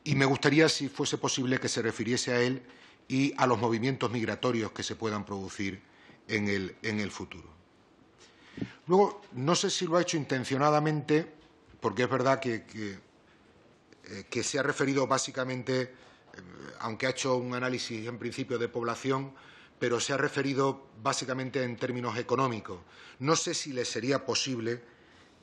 y me gustaría, si fuese posible, que se refiriese a él y a los movimientos migratorios que se puedan producir en el, futuro. Luego, no sé si lo ha hecho intencionadamente, porque es verdad que, que eh, se ha referido básicamente, eh, aunque ha hecho un análisis en principio de población, pero se ha referido básicamente en términos económicos. No sé si le sería posible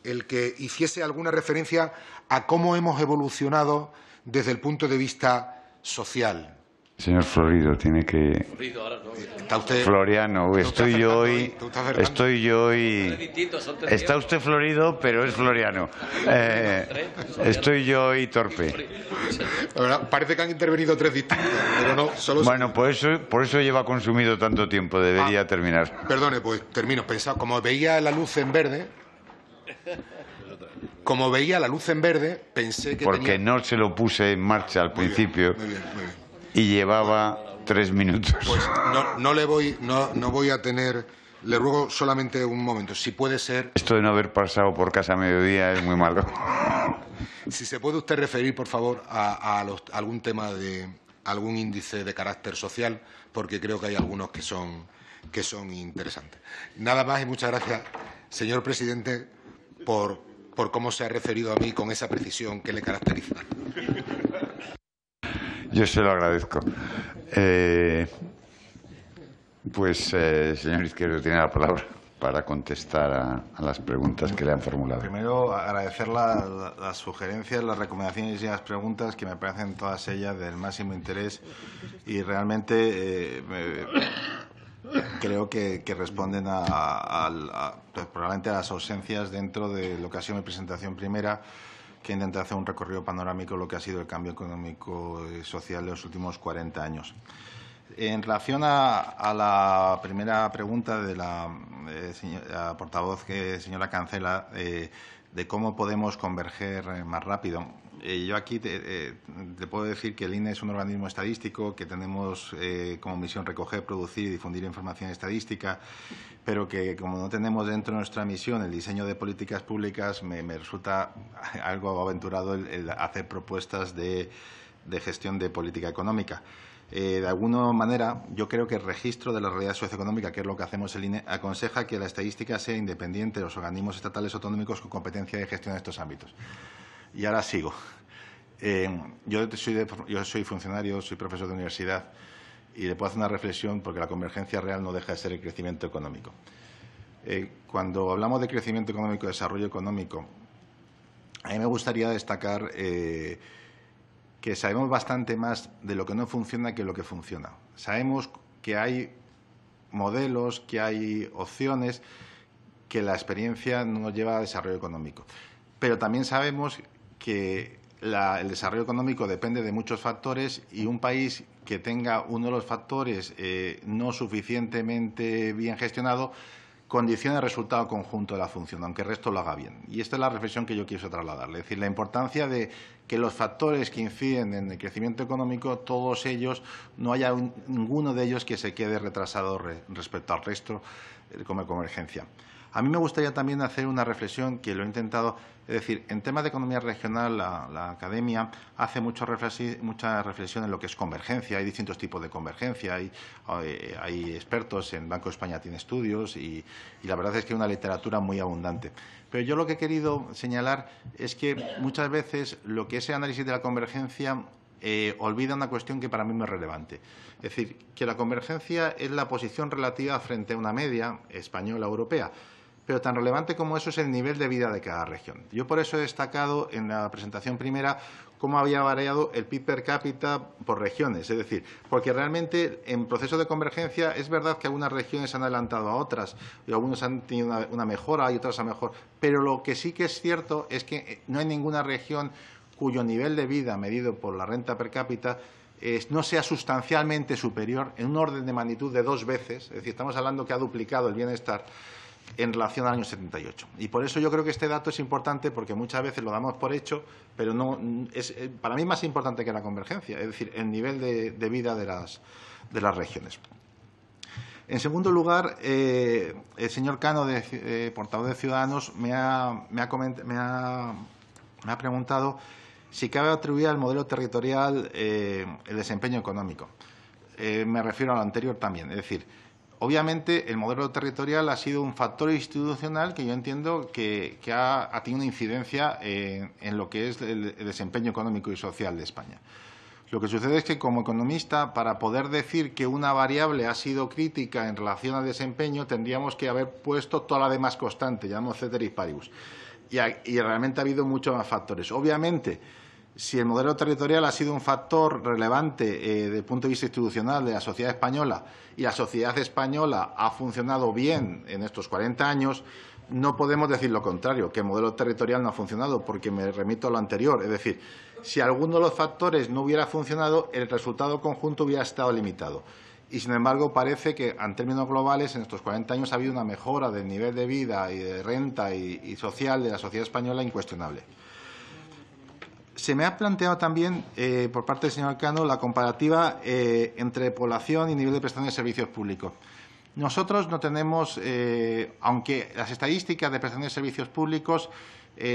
el que hiciese alguna referencia a cómo hemos evolucionado desde el punto de vista social. Señor Florido, tiene que. ¿Está usted... Floriano, estoy yo hoy. Estoy yo hoy. Está usted Florido, pero es Floriano. Eh, estoy yo hoy torpe. parece que han intervenido tres distintos, pero no, Bueno, por eso, por eso lleva consumido tanto tiempo, debería ah. terminar. Perdone, pues termino. Pensaba, como veía la luz en verde como veía la luz en verde, pensé que. Porque no se lo puse en marcha al principio. Y llevaba tres minutos. Pues no, le voy, no, no voy a tener. Le ruego solamente un momento, si puede ser. Esto de no haber pasado por casa a mediodía es muy malo. si se puede usted referir, por favor, a, algún tema de algún índice de carácter social, porque creo que hay algunos que son que son interesantes. Nada más y muchas gracias, señor presidente, por por cómo se ha referido a mí con esa precisión que le caracteriza. Yo se lo agradezco. Eh, pues, eh, señor Izquierdo, tiene la palabra para contestar a, las preguntas que le han formulado. Primero, agradecer las sugerencias, las recomendaciones y las preguntas, que me parecen todas ellas del máximo interés y realmente eh, creo que, responden pues, probablemente a las ausencias dentro de lo que ha sido mi presentación primera, que intenté hacer un recorrido panorámico de lo que ha sido el cambio económico y social de los últimos 40 años. En relación a, la primera pregunta de la, eh, portavoz, que, señora Cancela, eh, de cómo podemos converger eh, más rápido, eh, yo aquí eh, te, puedo decir que el INE es un organismo estadístico, que tenemos eh, como misión recoger, producir y difundir información estadística, pero que como no tenemos dentro de nuestra misión el diseño de políticas públicas, me, resulta algo aventurado el, hacer propuestas de, gestión de política económica. de alguna manera, yo creo que el registro de la realidad socioeconómica, que es lo que hacemos el INE, aconseja que la estadística sea independiente de los organismos estatales autonómicos con competencia de gestión en estos ámbitos. Y ahora sigo. Eh, yo, soy funcionario, soy profesor de universidad y le puedo hacer una reflexión porque la convergencia real no deja de ser el crecimiento económico. Eh, cuando hablamos de crecimiento económico, desarrollo económico, a mí me gustaría destacar eh, que sabemos bastante más de lo que no funciona que lo que funciona. Sabemos que hay modelos, que hay opciones, que la experiencia no nos lleva a desarrollo económico. Pero también sabemos que el desarrollo económico depende de muchos factores y un país que tenga uno de los factores eh, no suficientemente bien gestionado condiciona el resultado conjunto de la función, aunque el resto lo haga bien. Y esta es la reflexión que yo quiero trasladarle, es decir, la importancia de que los factores que inciden en el crecimiento económico, todos ellos, no haya ninguno de ellos que se quede retrasado respecto al resto eh, como convergencia. A mí me gustaría también hacer una reflexión que lo he intentado, es decir, en temas de economía regional la, academia hace mucha reflexión en lo que es convergencia, hay distintos tipos de convergencia, hay, eh, expertos, en Banco de España tiene estudios y, la verdad es que hay una literatura muy abundante. Pero yo lo que he querido señalar es que muchas veces lo que ese análisis de la convergencia eh, olvida una cuestión que para mí no es relevante. Es decir, que la convergencia es la posición relativa frente a una media española-europea pero tan relevante como eso es el nivel de vida de cada región. Yo por eso he destacado en la presentación primera cómo había variado el PIB per cápita por regiones. Es decir, porque realmente en proceso de convergencia es verdad que algunas regiones han adelantado a otras y algunas han tenido una mejora y otras a mejor. Pero lo que sí que es cierto es que eh, no hay ninguna región cuyo nivel de vida medido por la renta per cápita no sea sustancialmente superior en un orden de magnitud de dos veces, es decir, estamos hablando que ha duplicado el bienestar en relación al año 78. Y por eso yo creo que este dato es importante porque muchas veces lo damos por hecho, pero no es eh, para mí más importante que la convergencia, es decir, el nivel de, vida de las, de las regiones. En segundo lugar, eh, el señor Cano, de, eh, portavoz de Ciudadanos, me ha, me, ha me, ha, preguntado si cabe atribuir al modelo territorial el desempeño económico. me refiero a lo anterior también, es decir, Obviamente, el modelo territorial ha sido un factor institucional que yo entiendo que, ha, tenido una incidencia en, lo que es el, desempeño económico y social de España. Lo que sucede es que, como economista, para poder decir que una variable ha sido crítica en relación al desempeño, tendríamos que haber puesto toda la demás constante, llamamos ceteris paribus. Y, y realmente ha habido muchos más factores. Obviamente, si el modelo territorial ha sido un factor relevante eh, desde el punto de vista institucional de la sociedad española y la sociedad española ha funcionado bien en estos 40 años, no podemos decir lo contrario, que el modelo territorial no ha funcionado, porque me remito a lo anterior. Es decir, si alguno de los factores no hubiera funcionado, el resultado conjunto hubiera estado limitado. Y, sin embargo, parece que, en términos globales, en estos 40 años ha habido una mejora del nivel de vida y de renta y social de la sociedad española incuestionable se me ha planteado también eh, por parte del señor Cano la comparativa eh, entre población y nivel de prestación de servicios públicos. Nosotros no tenemos, eh, aunque las estadísticas de prestación de servicios públicos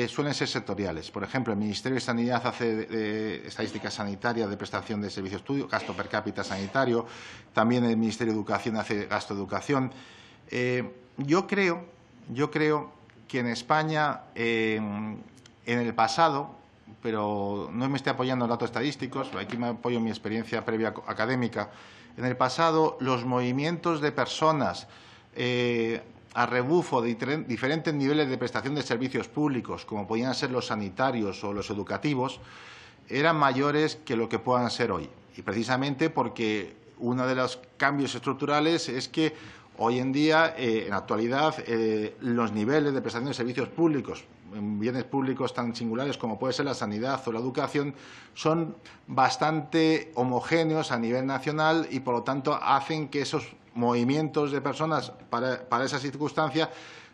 suelen ser sectoriales. Por ejemplo, el Ministerio de Sanidad hace estadísticas sanitarias de prestación de servicios públicos, gasto per cápita sanitario. También el Ministerio de Educación hace gasto de educación. yo creo, yo creo que en España en el pasado pero no me estoy apoyando en datos estadísticos, aquí me apoyo en mi experiencia previa académica. En el pasado, los movimientos de personas eh, a rebufo de diferentes niveles de prestación de servicios públicos, como podían ser los sanitarios o los educativos, eran mayores que lo que puedan ser hoy. Y precisamente porque uno de los cambios estructurales es que hoy en día, eh, en actualidad, eh, los niveles de prestación de servicios públicos en bienes públicos tan singulares como puede ser la sanidad o la educación son bastante homogéneos a nivel nacional y, por lo tanto, hacen que esos movimientos de personas para, para esa circunstancia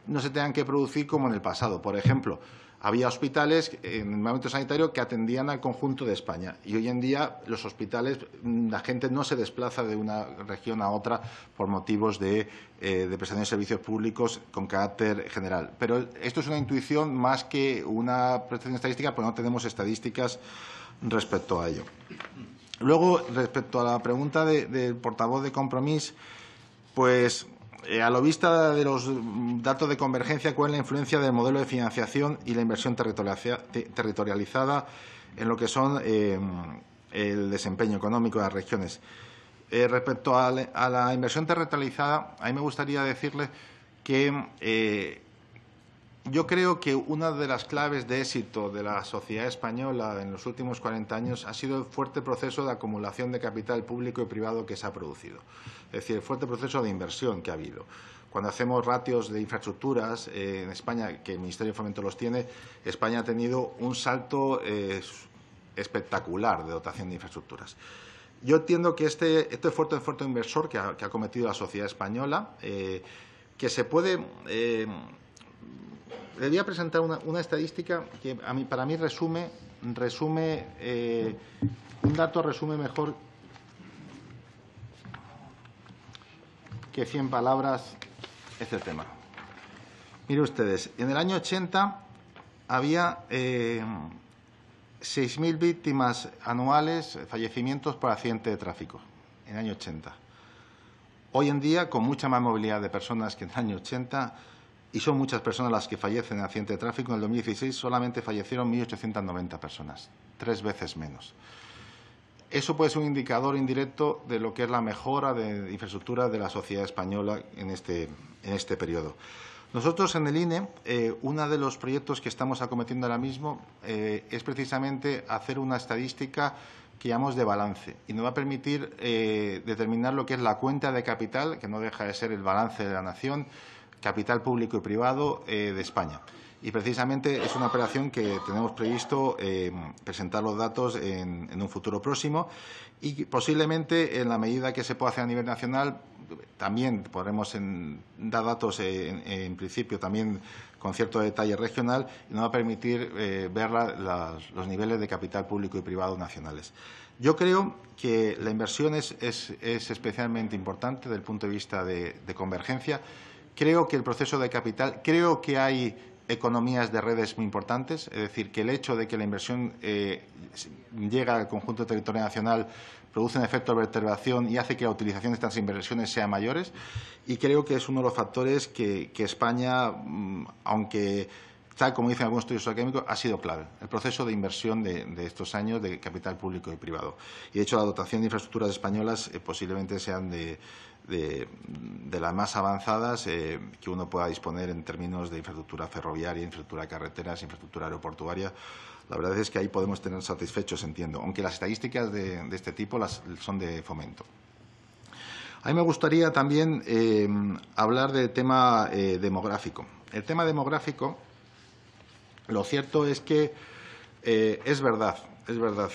no se tengan que producir como en el pasado. Por ejemplo, había hospitales en el momento sanitario que atendían al conjunto de España. Y hoy en día los hospitales, mm, la gente no se desplaza de una región a otra por motivos de, eh, de prestación de servicios públicos con carácter general. Pero esto es una intuición más que una prestación estadística, porque no tenemos estadísticas respecto a ello. Luego, respecto a la pregunta del portavoz de Compromís, pues eh, a lo vista de los mm, datos de convergencia, ¿cuál es la influencia del modelo de financiación y la inversión territorializada en lo que son eh, el desempeño económico de las regiones? Eh, respecto a, la inversión territorializada, a mí me gustaría decirle que yo creo que una de las claves de éxito de la sociedad española en los últimos 40 años ha sido el fuerte proceso de acumulación de capital público y privado que se ha producido, es decir, el fuerte proceso de inversión que ha habido. Cuando hacemos ratios de infraestructuras eh, en España, que el Ministerio de Fomento los tiene, España ha tenido un salto eh, espectacular de dotación de infraestructuras. Yo entiendo que este, este fuerte esfuerzo inversor que ha, cometido la sociedad española, eh, que se puede le voy a presentar una, estadística que a mí, para mí resume, eh, un dato resume mejor que 100 palabras este tema. Mire ustedes, en el año 80 había 6.000 eh, víctimas anuales, fallecimientos por accidente de tráfico, en el año 80. Hoy en día, con mucha más movilidad de personas que en el año 80, y son muchas personas las que fallecen en accidente de tráfico. En el 2016 solamente fallecieron 1.890 personas, tres veces menos. Eso puede ser un indicador indirecto de lo que es la mejora de infraestructura de la sociedad española en este, en este periodo. Nosotros en el INE, eh, uno de los proyectos que estamos acometiendo ahora mismo eh, es precisamente hacer una estadística que llamamos de balance y nos va a permitir eh, determinar lo que es la cuenta de capital, que no deja de ser el balance de la nación, capital público y privado eh, de España. Y precisamente es una operación que tenemos previsto eh, presentar los datos en, un futuro próximo y posiblemente en la medida que se pueda hacer a nivel nacional también podremos dar datos eh, en, principio también con cierto detalle regional y nos va a permitir ver los niveles de capital público y privado nacionales. Yo creo que la inversión es, especialmente importante desde el punto de vista de convergencia Creo que el proceso de capital, creo que hay economías de redes muy importantes, es decir, que el hecho de que la inversión eh, llega al conjunto de territorio nacional produce un efecto de perturbación y hace que la utilización de estas inversiones sea mayores. Y creo que es uno de los factores que, España, mm, aunque tal como dicen algunos estudios académicos, ha sido clave. El proceso de inversión de, estos años de capital público y privado. Y, de hecho, la dotación de infraestructuras españolas eh, posiblemente sean de, de, las más avanzadas eh, que uno pueda disponer en términos de infraestructura ferroviaria, infraestructura de carreteras, infraestructura aeroportuaria. La verdad es que ahí podemos tener satisfechos, entiendo, aunque las estadísticas de, este tipo son de fomento. A mí me gustaría también eh, hablar del tema eh, demográfico. El tema demográfico, lo cierto es que es verdad, es verdad.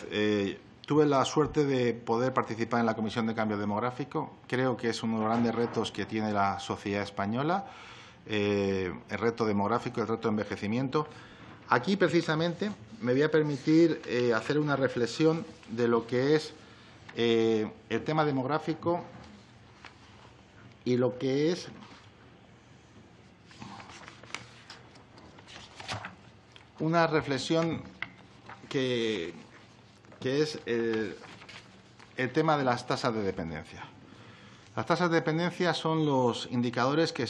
Tuve la suerte de poder participar en la Comisión de Cambio Demográfico. Creo que es uno de los grandes retos que tiene la sociedad española, eh, el reto demográfico, el reto de envejecimiento. Aquí, precisamente, me voy a permitir eh, hacer una reflexión de lo que es eh, el tema demográfico y lo que es una reflexión que, que es eh, el, tema de las tasas de dependencia. Las tasas de dependencia son los indicadores que,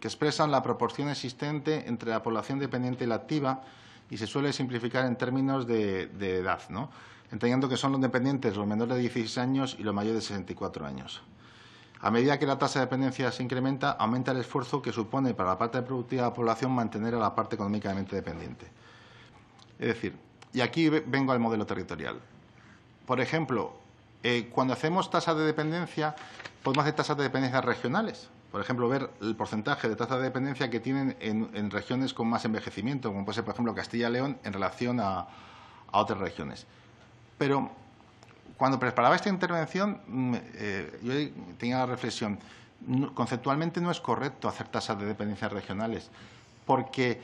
expresan la proporción existente entre la población dependiente y la activa y se suele simplificar en términos de, edad, ¿no? entendiendo que son los dependientes los menores de 16 años y los mayores de 64 años. A medida que la tasa de dependencia se incrementa, aumenta el esfuerzo que supone para la parte productiva de la población mantener a la parte económicamente dependiente. Es decir, y aquí vengo al modelo territorial. Por ejemplo, eh, cuando hacemos tasas de dependencia, podemos hacer tasas de dependencia regionales. Por ejemplo, ver el porcentaje de tasas de dependencia que tienen en, regiones con más envejecimiento, como puede ser, por ejemplo, Castilla-León en relación a, otras regiones. Pero cuando preparaba esta intervención, mm, eh, yo tenía la reflexión, conceptualmente no es correcto hacer tasas de dependencia regionales, porque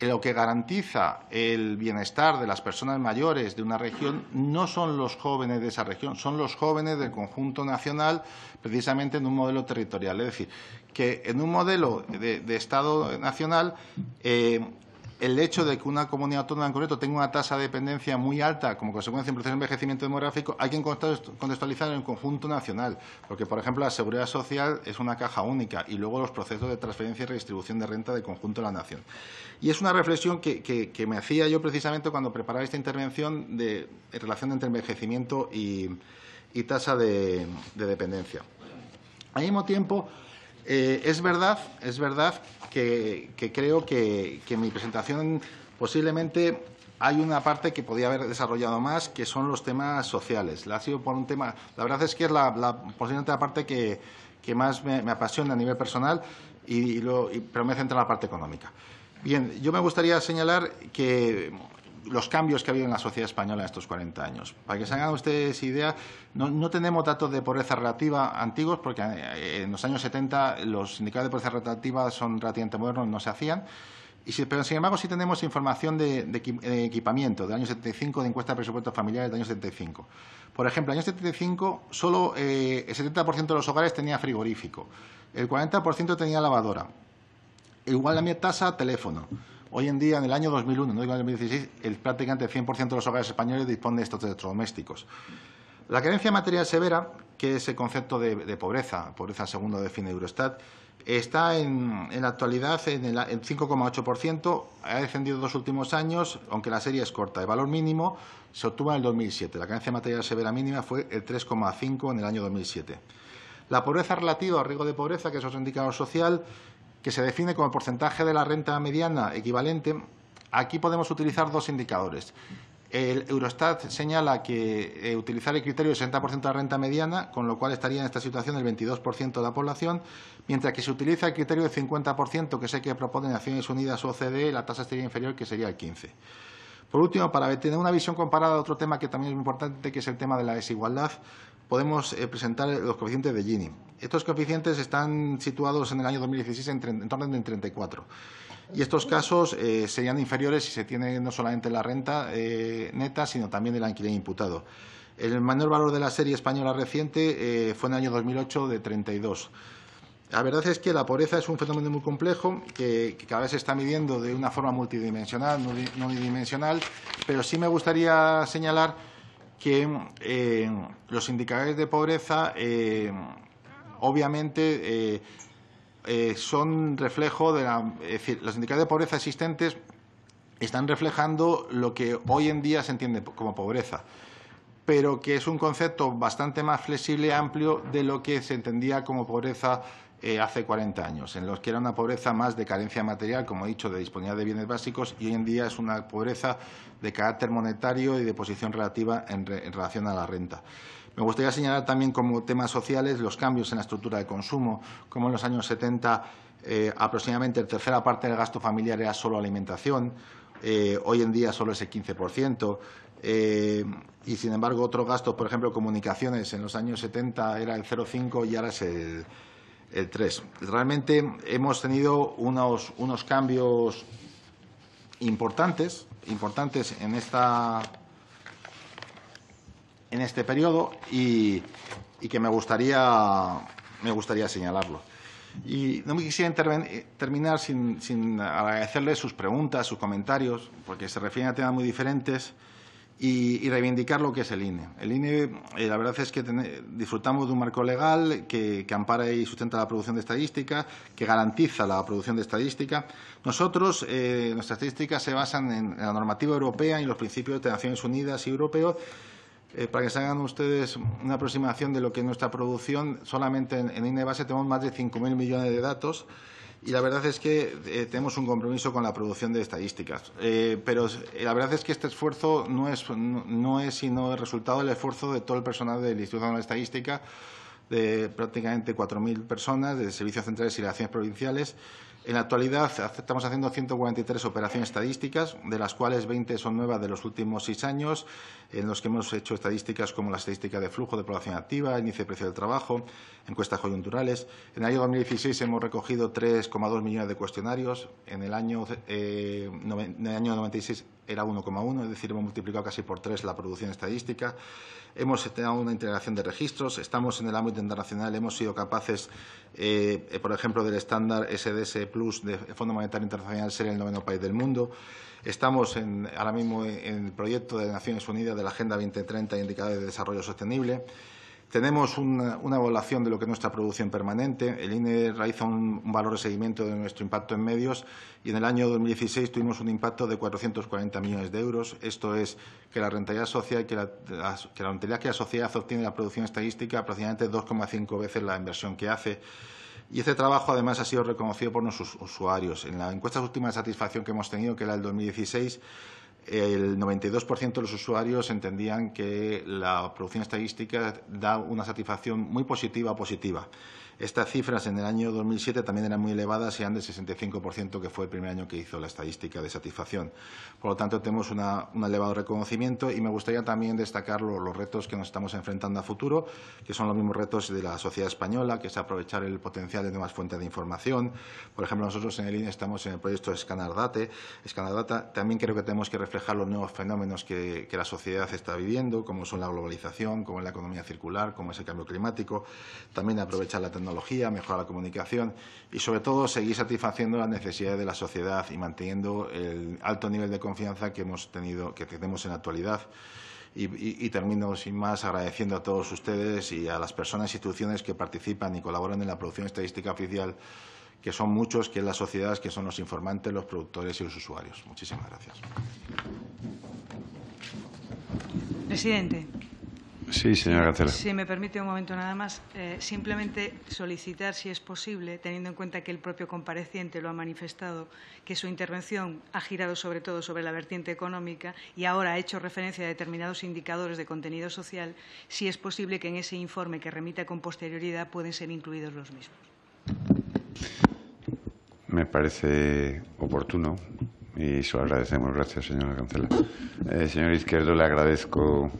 lo que garantiza el bienestar de las personas mayores de una región no son los jóvenes de esa región, son los jóvenes del conjunto nacional, precisamente en un modelo territorial. Es decir, que en un modelo de, Estado nacional eh, el hecho de que una comunidad autónoma en concreto tenga una tasa de dependencia muy alta como consecuencia de un proceso de envejecimiento demográfico, hay que contextualizar en el conjunto nacional, porque, por ejemplo, la seguridad social es una caja única y luego los procesos de transferencia y redistribución de renta de conjunto de la nación. Y es una reflexión que, me hacía yo precisamente cuando preparaba esta intervención de, en relación entre envejecimiento y, tasa de, de dependencia. Al mismo tiempo, eh, es verdad, es verdad que, creo que, en mi presentación posiblemente hay una parte que podía haber desarrollado más, que son los temas sociales. La ha sido por un tema, la verdad es que es la, posiblemente la parte que, más me, apasiona a nivel personal, y, lo, pero me centra en la parte económica. Bien, yo me gustaría señalar que los cambios que ha habido en la sociedad española en estos 40 años. Para que se hagan ustedes idea, no, tenemos datos de pobreza relativa antiguos, porque eh, en los años 70 los sindicatos de pobreza relativa son relativamente modernos, no se hacían. pero, sin embargo, sí tenemos información de, equipamiento del año 75, de encuesta de presupuestos familiares del año 75. Por ejemplo, en el año 75 solo eh, el 70% de los hogares tenía frigorífico, el 40% tenía lavadora, igual la media tasa teléfono. Hoy en día, en el año 2001, no digo en el 2016, el prácticamente 100% de los hogares españoles dispone de estos electrodomésticos. La carencia material severa, que es el concepto de, pobreza, pobreza segundo define Eurostat, está en, la actualidad en el 5,8%, ha descendido en los últimos años, aunque la serie es corta. El valor mínimo se obtuvo en el 2007. La carencia material severa mínima fue el 3,5% en el año 2007. La pobreza relativa o riesgo de pobreza, que es otro indicador social, que se define como porcentaje de la renta mediana equivalente, aquí podemos utilizar dos indicadores. El Eurostat señala que eh, utilizar el criterio del 60% de la renta mediana, con lo cual estaría en esta situación el 22% de la población, mientras que si utiliza el criterio del 50%, que es el que propone Naciones Unidas o OCDE, la tasa sería inferior, que sería el 15%. Por último, para tener una visión comparada, otro tema que también es muy importante, que es el tema de la desigualdad, podemos eh, presentar los coeficientes de Gini. Estos coeficientes están situados en el año 2016 en, torno a 34. Y estos casos eh, serían inferiores si se tiene no solamente la renta eh, neta, sino también el alquiler imputado. El menor valor de la serie española reciente fue en el año 2008 de 32. La verdad es que la pobreza es un fenómeno muy complejo que, que cada vez se está midiendo de una forma multidimensional, no unidimensional, pero sí me gustaría señalar que eh, los indicadores de pobreza eh, obviamente eh, son reflejo de la, es decir, los indicadores de pobreza existentes están reflejando lo que hoy en día se entiende como pobreza, pero que es un concepto bastante más flexible y amplio de lo que se entendía como pobreza eh, hace 40 años, en los que era una pobreza más de carencia material, como he dicho, de disponibilidad de bienes básicos, y hoy en día es una pobreza de carácter monetario y de posición relativa en, relación a la renta. Me gustaría señalar también como temas sociales los cambios en la estructura de consumo, como en los años 70 eh, aproximadamente la tercera parte del gasto familiar era solo alimentación, eh, hoy en día solo ese 15%, y sin embargo otros gastos, por ejemplo comunicaciones, en los años 70 era el 0,5 y ahora es el el Realmente hemos tenido unos, unos cambios importantes, importantes en, esta, en este periodo y, que me gustaría, me gustaría señalarlo. Y no me quisiera eh, terminar sin, sin agradecerle sus preguntas, sus comentarios, porque se refieren a temas muy diferentes y, reivindicar lo que es el INE. El INE, eh, la verdad es que disfrutamos de un marco legal que, ampara y sustenta la producción de estadística, que garantiza la producción de estadística. Nosotros, eh, nuestras estadísticas se basan en, la normativa europea y en los principios de Naciones Unidas y europeos. Eh, para que se hagan ustedes una aproximación de lo que es nuestra producción, solamente en, en INE base tenemos más de 5.000 millones de datos y la verdad es que eh, tenemos un compromiso con la producción de estadísticas. Eh, pero eh, la verdad es que este esfuerzo no es, sino el resultado del esfuerzo de todo el personal del Instituto de Estadística, de prácticamente 4.000 personas, de servicios centrales y relaciones provinciales, en la actualidad estamos haciendo 143 operaciones estadísticas, de las cuales 20 son nuevas de los últimos seis años, en los que hemos hecho estadísticas como la estadística de flujo de población activa, índice de precio del trabajo, encuestas coyunturales. En el año 2016 hemos recogido 3,2 millones de cuestionarios. En el año, eh, en el año 96 era 1,1, es decir, hemos multiplicado casi por tres la producción estadística. Hemos tenido una integración de registros, estamos en el ámbito internacional, hemos sido capaces, eh, por ejemplo, del estándar SDS Plus del Fondo Monetario Internacional ser el noveno país del mundo. Estamos en, ahora mismo en el proyecto de Naciones Unidas de la Agenda 2030 Indicadores de Desarrollo Sostenible. Tenemos una, evaluación de lo que es nuestra producción permanente. El INE realiza un, valor de seguimiento de nuestro impacto en medios y en el año 2016 tuvimos un impacto de 440 millones de euros. Esto es que la rentabilidad social que la, que la rentabilidad que sociedad obtiene de la producción estadística aproximadamente 2,5 veces la inversión que hace. Y este trabajo, además, ha sido reconocido por nuestros usuarios. En la encuesta última de satisfacción que hemos tenido, que era el 2016, el 92% de los usuarios entendían que la producción estadística da una satisfacción muy positiva positiva. Estas cifras en el año 2007 también eran muy elevadas y eran del 65%, que fue el primer año que hizo la estadística de satisfacción. Por lo tanto, tenemos un elevado reconocimiento y me gustaría también destacar los retos que nos estamos enfrentando a futuro, que son los mismos retos de la sociedad española, que es aprovechar el potencial de nuevas fuentes de información. Por ejemplo, nosotros en el INE estamos en el proyecto Escanardate. Escanardata también creo que tenemos que reflejar los nuevos fenómenos que, la sociedad está viviendo, como son la globalización, como es la economía circular, como es el cambio climático. También aprovechar la tecnología, mejorar la comunicación y, sobre todo, seguir satisfaciendo las necesidades de la sociedad y manteniendo el alto nivel de confianza que hemos tenido, que tenemos en la actualidad. Y, termino sin más agradeciendo a todos ustedes y a las personas e instituciones que participan y colaboran en la producción estadística oficial, que son muchos, que son las sociedades, que son los informantes, los productores y los usuarios. Muchísimas gracias. Sí, señora cancela. Si me permite un momento nada más, eh, simplemente solicitar, si es posible, teniendo en cuenta que el propio compareciente lo ha manifestado, que su intervención ha girado sobre todo sobre la vertiente económica y ahora ha hecho referencia a determinados indicadores de contenido social, si es posible que en ese informe que remita con posterioridad pueden ser incluidos los mismos. Me parece oportuno y se lo agradecemos. Gracias, señora Cancela. Eh, señor Izquierdo, le agradezco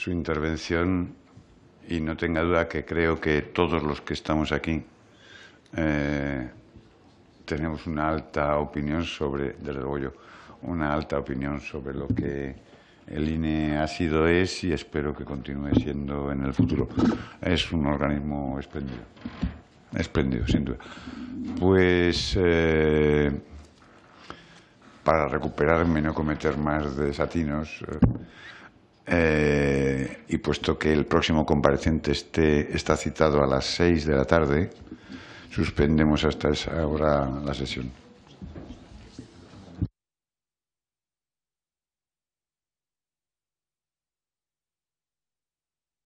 su intervención y no tenga duda que creo que todos los que estamos aquí eh, tenemos una alta opinión sobre, desde luego una alta opinión sobre lo que el INE ha sido, es y espero que continúe siendo en el futuro. Es un organismo espléndido, espléndido, sin duda. Pues eh, para recuperarme y no cometer más desatinos, eh, eh, y puesto que el próximo compareciente está citado a las seis de la tarde, suspendemos hasta esa hora la sesión.